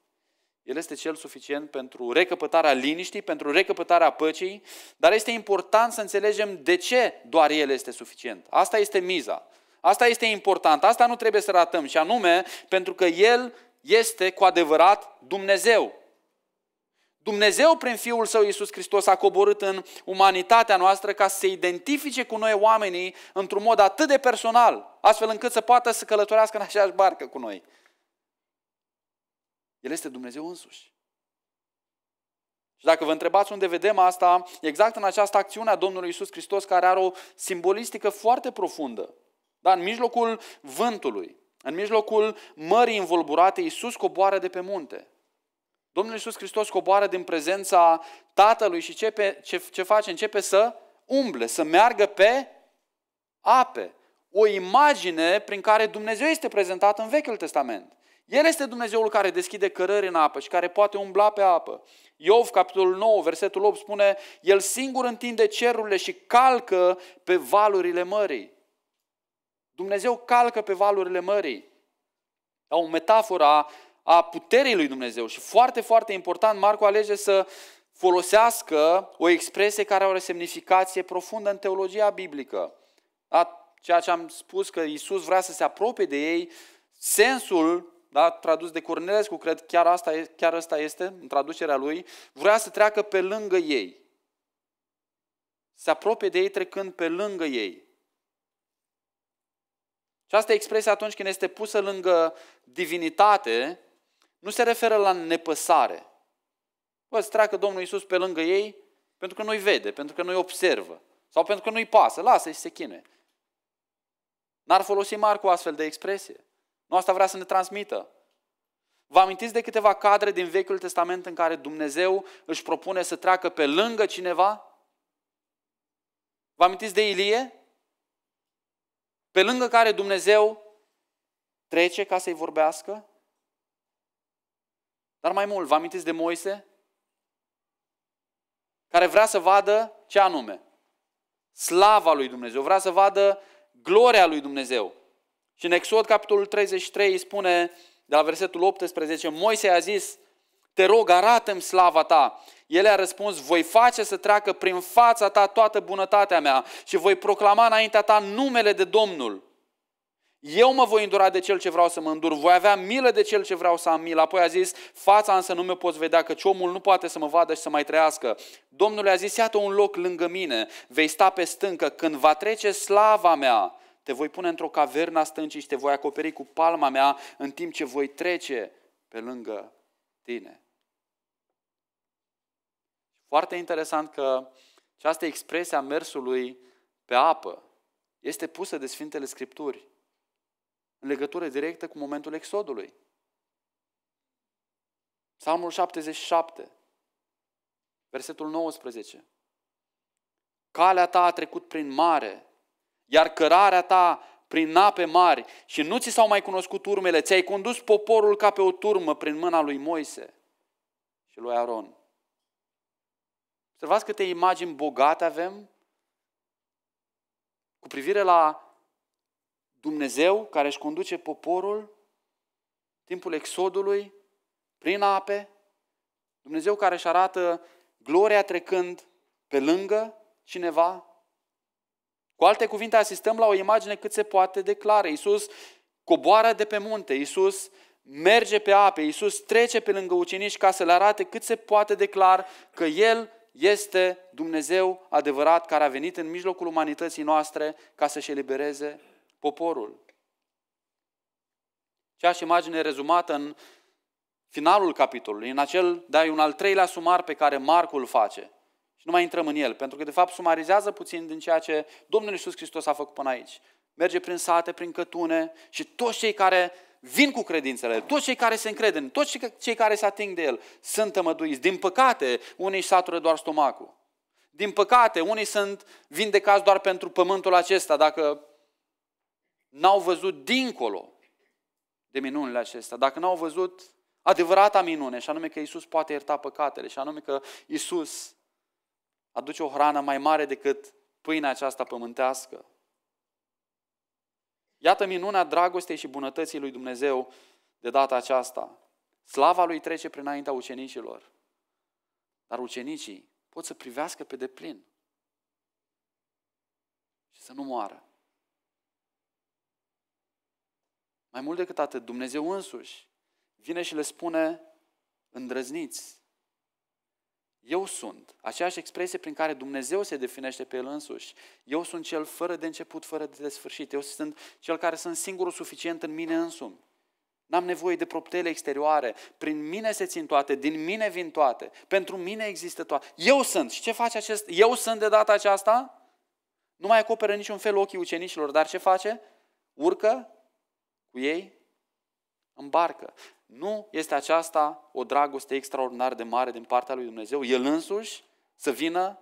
El este cel suficient pentru recăpătarea liniștii, pentru recăpătarea păcii, dar este important să înțelegem de ce doar El este suficient. Asta este miza. Asta este important, asta nu trebuie să ratăm și anume pentru că El este cu adevărat Dumnezeu. Dumnezeu, prin Fiul Său Iisus Hristos, a coborât în umanitatea noastră ca să se identifice cu noi oamenii într-un mod atât de personal, astfel încât să poată să călătorească în aceeași barcă cu noi. El este Dumnezeu însuși. Și dacă vă întrebați unde vedem asta, exact în această acțiune a Domnului Iisus Hristos, care are o simbolistică foarte profundă. Dar în mijlocul vântului, în mijlocul mării învolburate, Iisus coboară de pe munte. Domnul Iisus Hristos coboară din prezența Tatălui și ce, pe, ce, ce face? Începe să umble, să meargă pe ape. O imagine prin care Dumnezeu este prezentat în Vechiul Testament. El este Dumnezeul care deschide cărări în apă și care poate umbla pe apă. Iov, capitolul 9, versetul 8 spune, El singur întinde cerurile și calcă pe valurile mării. Dumnezeu calcă pe valurile mării. o metaforă." a puterii lui Dumnezeu. Și foarte, foarte important, Marco alege să folosească o expresie care are o semnificație profundă în teologia biblică. Da? Ceea ce am spus că Isus vrea să se apropie de ei, sensul, da, tradus de Cornelescu, cred chiar asta, chiar asta este, în traducerea lui, vrea să treacă pe lângă ei. Se apropie de ei trecând pe lângă ei. Și asta e expresia atunci când este pusă lângă divinitate, nu se referă la nepăsare. Bă, să treacă Domnul Iisus pe lângă ei pentru că nu-i vede, pentru că nu-i observă sau pentru că nu-i pasă, lasă-i să se chine. N-ar folosi Marcu astfel de expresie. Nu asta vrea să ne transmită. Vă amintiți de câteva cadre din Vechiul Testament în care Dumnezeu își propune să treacă pe lângă cineva? Vă amintiți de Ilie? Pe lângă care Dumnezeu trece ca să-i vorbească? Dar mai mult, vă amintiți de Moise? Care vrea să vadă ce anume? Slava lui Dumnezeu, vrea să vadă gloria lui Dumnezeu. Și în Exod, capitolul 33, îi spune, de la versetul 18, Moise a zis, te rog, arată-mi slava ta. El a răspuns, voi face să treacă prin fața ta toată bunătatea mea și voi proclama înaintea ta numele de Domnul. Eu mă voi îndura de cel ce vreau să mă îndur, voi avea milă de cel ce vreau să am milă. Apoi a zis, fața însă nu mi-o poți vedea, căci omul nu poate să mă vadă și să mai trăiască. Domnul a zis, iată un loc lângă mine, vei sta pe stâncă, când va trece slava mea, te voi pune într-o cavernă a stâncii și te voi acoperi cu palma mea în timp ce voi trece pe lângă tine. Foarte interesant că această expresie a mersului pe apă este pusă de Sfintele Scripturi în legătură directă cu momentul exodului. Psalmul 77, versetul 19. Calea ta a trecut prin mare, iar cărarea ta prin ape mari și nu ți s-au mai cunoscut urmele, ți-ai condus poporul ca pe o turmă prin mâna lui Moise și lui Aron. Observați câte imagini bogate avem cu privire la Dumnezeu care își conduce poporul, timpul exodului, prin ape, Dumnezeu care își arată gloria trecând pe lângă cineva. Cu alte cuvinte, asistăm la o imagine cât se poate de clară. Iisus coboară de pe munte, Iisus merge pe ape, Iisus trece pe lângă ucenici ca să le arate cât se poate de clar că El este Dumnezeu adevărat care a venit în mijlocul umanității noastre ca să-și elibereze poporul. Ceea și imagine rezumată în finalul capitolului, în acel, dar e un al treilea sumar pe care Marcul face. Și nu mai intrăm în el, pentru că de fapt sumarizează puțin din ceea ce Domnul Iisus Hristos a făcut până aici. Merge prin sate, prin cătune și toți cei care vin cu credințele, toți cei care se încred în, toți cei care se ating de el, sunt tămăduiți. Din păcate, unii satură doar stomacul. Din păcate, unii sunt vindecați doar pentru pământul acesta, dacă n-au văzut dincolo de minunile acestea, dacă n-au văzut adevărata minune, și anume că Isus poate ierta păcatele, și anume că Isus aduce o hrană mai mare decât pâinea aceasta pământească. Iată minunea dragostei și bunătății lui Dumnezeu de data aceasta. Slava lui trece prinaintea ucenicilor. Dar ucenicii pot să privească pe deplin și să nu moară. Mai mult decât atât, Dumnezeu însuși vine și le spune, îndrăzniți. Eu sunt. Aceeași expresie prin care Dumnezeu se definește pe El însuși. Eu sunt cel fără de început, fără de sfârșit. Eu sunt cel care sunt singurul suficient în mine însumi. N-am nevoie de proptele exterioare. Prin mine se țin toate, din mine vin toate. Pentru mine există toate. Eu sunt. Și ce face acest eu sunt de data aceasta? Nu mai acoperă niciun fel ochii ucenicilor, dar ce face? Urcă cu ei în barcă. Nu este aceasta o dragoste extraordinar de mare din partea lui Dumnezeu? El însuși să vină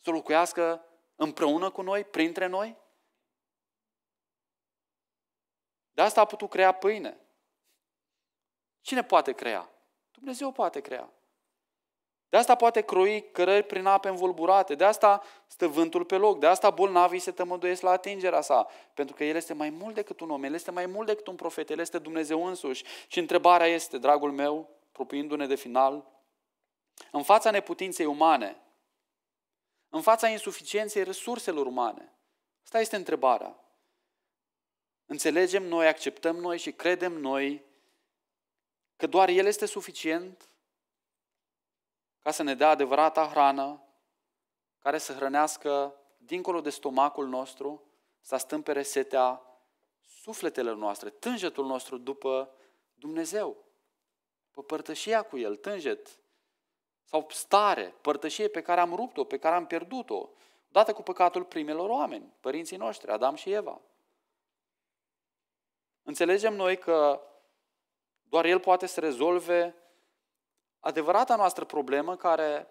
să locuiască împreună cu noi, printre noi? De asta a putut crea pâine. Cine poate crea? Dumnezeu poate crea. De asta poate croi cărări prin ape învolburate, de asta stă vântul pe loc, de asta bolnavii se tămăduiesc la atingerea sa, pentru că el este mai mult decât un om, el este mai mult decât un profet, el este Dumnezeu însuși. Și întrebarea este, dragul meu, propriindu-ne de final, în fața neputinței umane, în fața insuficienței resurselor umane, asta este întrebarea. Înțelegem noi, acceptăm noi și credem noi că doar El este suficient ca să ne dea adevărata hrană, care să hrănească dincolo de stomacul nostru, să stâmpere setea sufletelor noastre, tânjetul nostru după Dumnezeu, după părtășia cu El, tânjet sau stare, părtășie pe care am rupt-o, pe care am pierdut-o, dată cu păcatul primelor oameni, părinții noștri, Adam și Eva. Înțelegem noi că doar El poate să rezolve adevărata noastră problemă care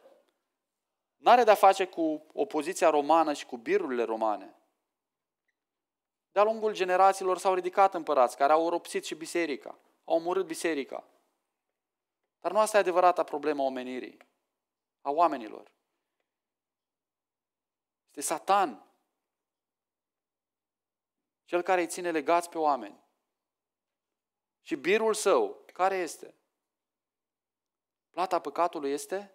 nu are de-a face cu opoziția romană și cu birurile romane. De-a lungul generațiilor s-au ridicat împărați care au oropsit și biserica, au omorât biserica. Dar nu asta e adevărata problemă omenirii, a oamenilor. Este Satan, cel care îi ține legați pe oameni. Și birul său, care este? Plata păcatului este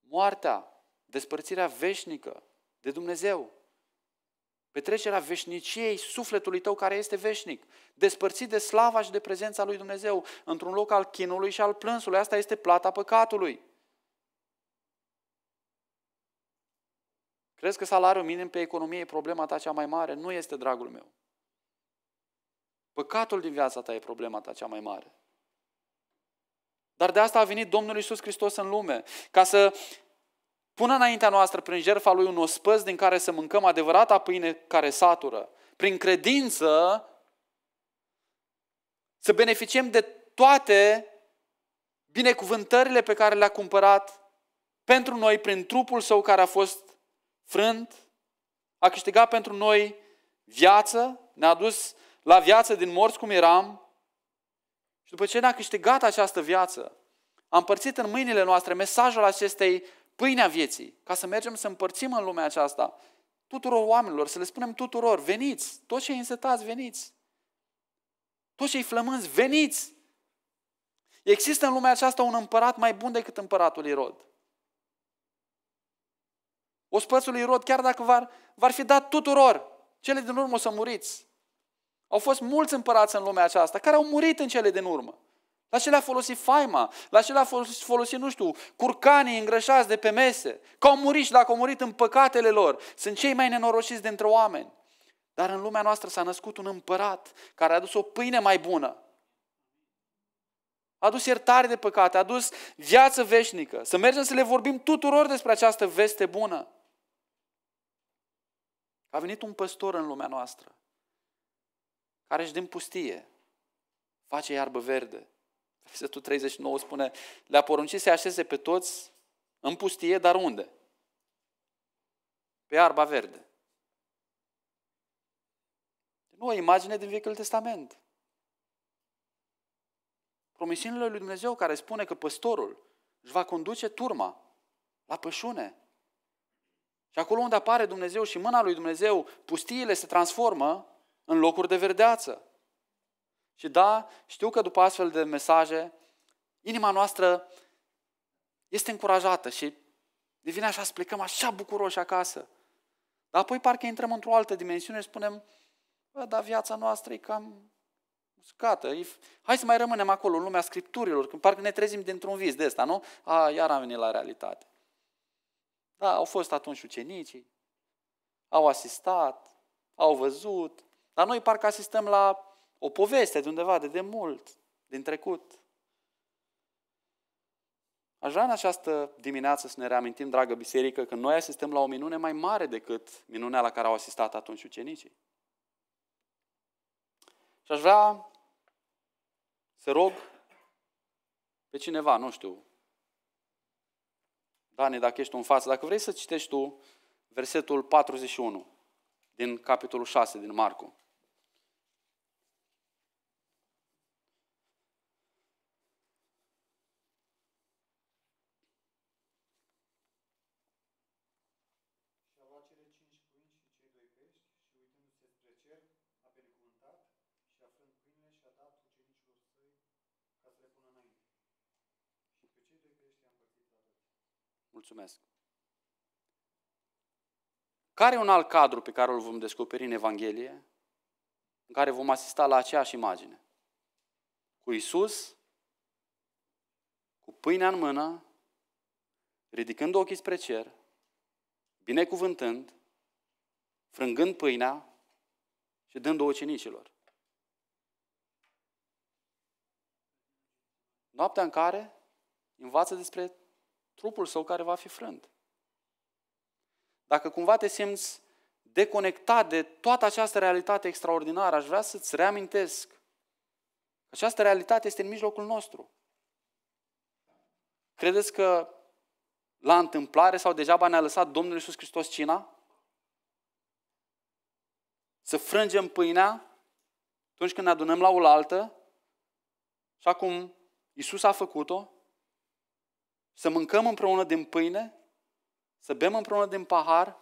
moartea, despărțirea veșnică de Dumnezeu. Petrecerea veșniciei sufletului tău care este veșnic. Despărțit de slava și de prezența lui Dumnezeu într-un loc al chinului și al plânsului. Asta este plata păcatului. Crezi că salariul minim pe economie e problema ta cea mai mare? Nu este, dragul meu. Păcatul din viața ta e problema ta cea mai mare. Dar de asta a venit Domnul Isus Hristos în lume, ca să pună înaintea noastră prin jertfa Lui un ospăz din care să mâncăm adevărata pâine care satură. Prin credință să beneficiem de toate binecuvântările pe care le-a cumpărat pentru noi prin trupul său care a fost frânt, a câștigat pentru noi viață, ne-a dus la viață din morți cum eram, și după ce ne-a câștigat această viață, a împărțit în mâinile noastre mesajul acestei pâinea vieții, ca să mergem să împărțim în lumea aceasta tuturor oamenilor, să le spunem tuturor, veniți, toți cei însetați, veniți, toți cei flămânzi, veniți! Există în lumea aceasta un împărat mai bun decât împăratul Irod. Ospățul Irod, chiar dacă v-ar, v-ar fi dat tuturor, cele din urmă o să muriți. Au fost mulți împărați în lumea aceasta care au murit în cele din urmă. La ce le-a folosit faima? La ce le-a folosit, nu știu, curcanii îngrășați de pe mese? Că au murit și dacă au murit în păcatele lor, sunt cei mai nenorociți dintre oameni. Dar în lumea noastră s-a născut un împărat care a adus o pâine mai bună. A adus iertare de păcate, a adus viață veșnică. Să mergem să le vorbim tuturor despre această veste bună. A venit un păstor în lumea noastră care își din pustie face iarbă verde. Versetul 39 spune, le-a poruncit să așeze pe toți în pustie, dar unde? Pe iarba verde. Nu o imagine din Vechiul Testament. Promisiunile lui Dumnezeu care spune că păstorul își va conduce turma la pășune. Și acolo unde apare Dumnezeu și mâna lui Dumnezeu, pustiile se transformă în locuri de verdeață. Și da, știu că după astfel de mesaje, inima noastră este încurajată și devine așa, să plecăm așa bucuroși acasă. Dar apoi parcă intrăm într-o altă dimensiune și spunem, bă, dar viața noastră e cam uscată. Hai să mai rămânem acolo, în lumea scripturilor, când parcă ne trezim dintr-un vis de ăsta, nu? A, iar am venit la realitate. Da, au fost atunci ucenicii, au asistat, au văzut, dar noi parcă asistăm la o poveste de undeva, de demult, din trecut. Aș vrea în această dimineață să ne reamintim, dragă biserică, că noi asistăm la o minune mai mare decât minunea la care au asistat atunci ucenicii. Și aș vrea să rog pe cineva, nu știu, Dani, dacă ești în față, dacă vrei să citești tu versetul 41 din capitolul 6 din Marcu. Mulțumesc. Care e un alt cadru pe care îl vom descoperi în Evanghelie, în care vom asista la aceeași imagine? Cu Isus, cu pâinea în mână, ridicând ochii spre cer, binecuvântând, frângând pâinea și dând-o ucenicilor. Noaptea în care învață despre trupul său care va fi frânt. Dacă cumva te simți deconectat de toată această realitate extraordinară, aș vrea să-ți reamintesc că această realitate este în mijlocul nostru. Credeți că la întâmplare sau degeaba ne-a lăsat Domnul Iisus Hristos cina? Să frângem pâinea atunci când ne adunăm la oaltă, așa cum Iisus a făcut-o, să mâncăm împreună din pâine, să bem împreună din pahar,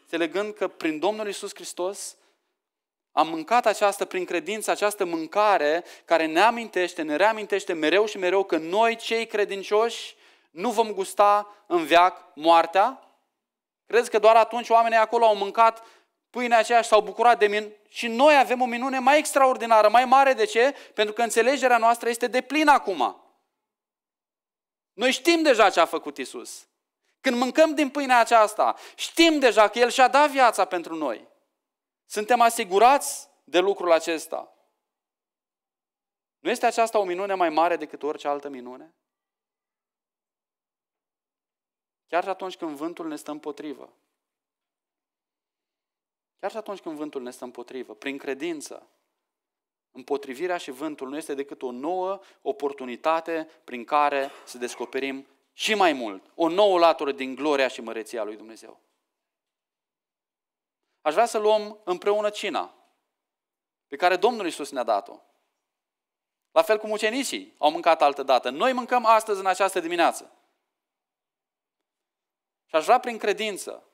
înțelegând că prin Domnul Isus Hristos am mâncat această, prin credință, această mâncare care ne amintește, ne reamintește mereu și mereu că noi, cei credincioși, nu vom gusta în veac moartea? Crezi că doar atunci oamenii acolo au mâncat pâinea aceea și s-au bucurat de min și noi avem o minune mai extraordinară, mai mare. De ce? Pentru că înțelegerea noastră este de plin acum. Noi știm deja ce a făcut Isus. Când mâncăm din pâinea aceasta, știm deja că El și-a dat viața pentru noi. Suntem asigurați de lucrul acesta. Nu este aceasta o minune mai mare decât orice altă minune? Chiar și atunci când vântul ne stă împotrivă. Chiar și atunci când vântul ne stă împotrivă, prin credință, Împotrivirea și vântul nu este decât o nouă oportunitate prin care să descoperim și mai mult, o nouă latură din gloria și măreția lui Dumnezeu. Aș vrea să luăm împreună cina pe care Domnul Isus ne-a dat-o. La fel cum ucenicii au mâncat altă dată. Noi mâncăm astăzi în această dimineață. Și aș vrea prin credință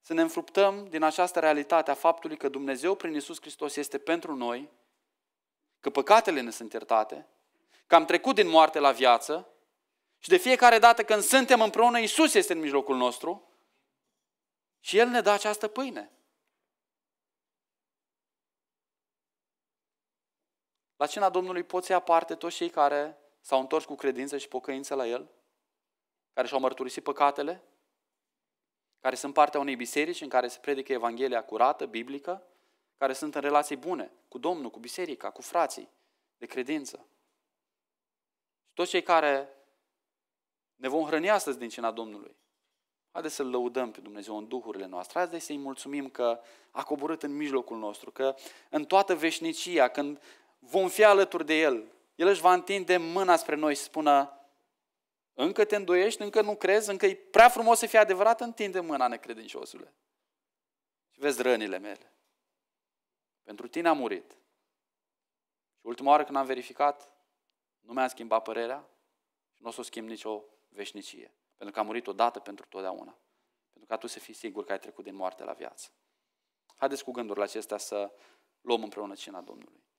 să ne înfruptăm din această realitate a faptului că Dumnezeu prin Isus Hristos este pentru noi că păcatele ne sunt iertate, că am trecut din moarte la viață și de fiecare dată când suntem împreună, Isus este în mijlocul nostru și El ne dă această pâine. La cina Domnului poți ia parte toți cei care s-au întors cu credință și pocăință la El, care și-au mărturisit păcatele, care sunt partea unei biserici în care se predică Evanghelia curată, biblică, care sunt în relații bune cu Domnul, cu biserica, cu frații de credință. Și toți cei care ne vom hrăni astăzi din cina Domnului, haideți să-L lăudăm pe Dumnezeu în duhurile noastre, haideți să-i mulțumim că a coborât în mijlocul nostru, că în toată veșnicia, când vom fi alături de El, El își va întinde mâna spre noi și spună, încă te îndoiești, încă nu crezi, încă e prea frumos să fie adevărat, întinde mâna necredinciosule. Și vezi rănile mele. Pentru tine a murit. Și ultima oară când am verificat, nu mi-am schimbat părerea și nu o să o schimb nicio veșnicie. Pentru că a murit odată pentru totdeauna. Pentru ca tu să fii sigur că ai trecut din moarte la viață. Haideți cu gândurile acestea să luăm împreună cina Domnului.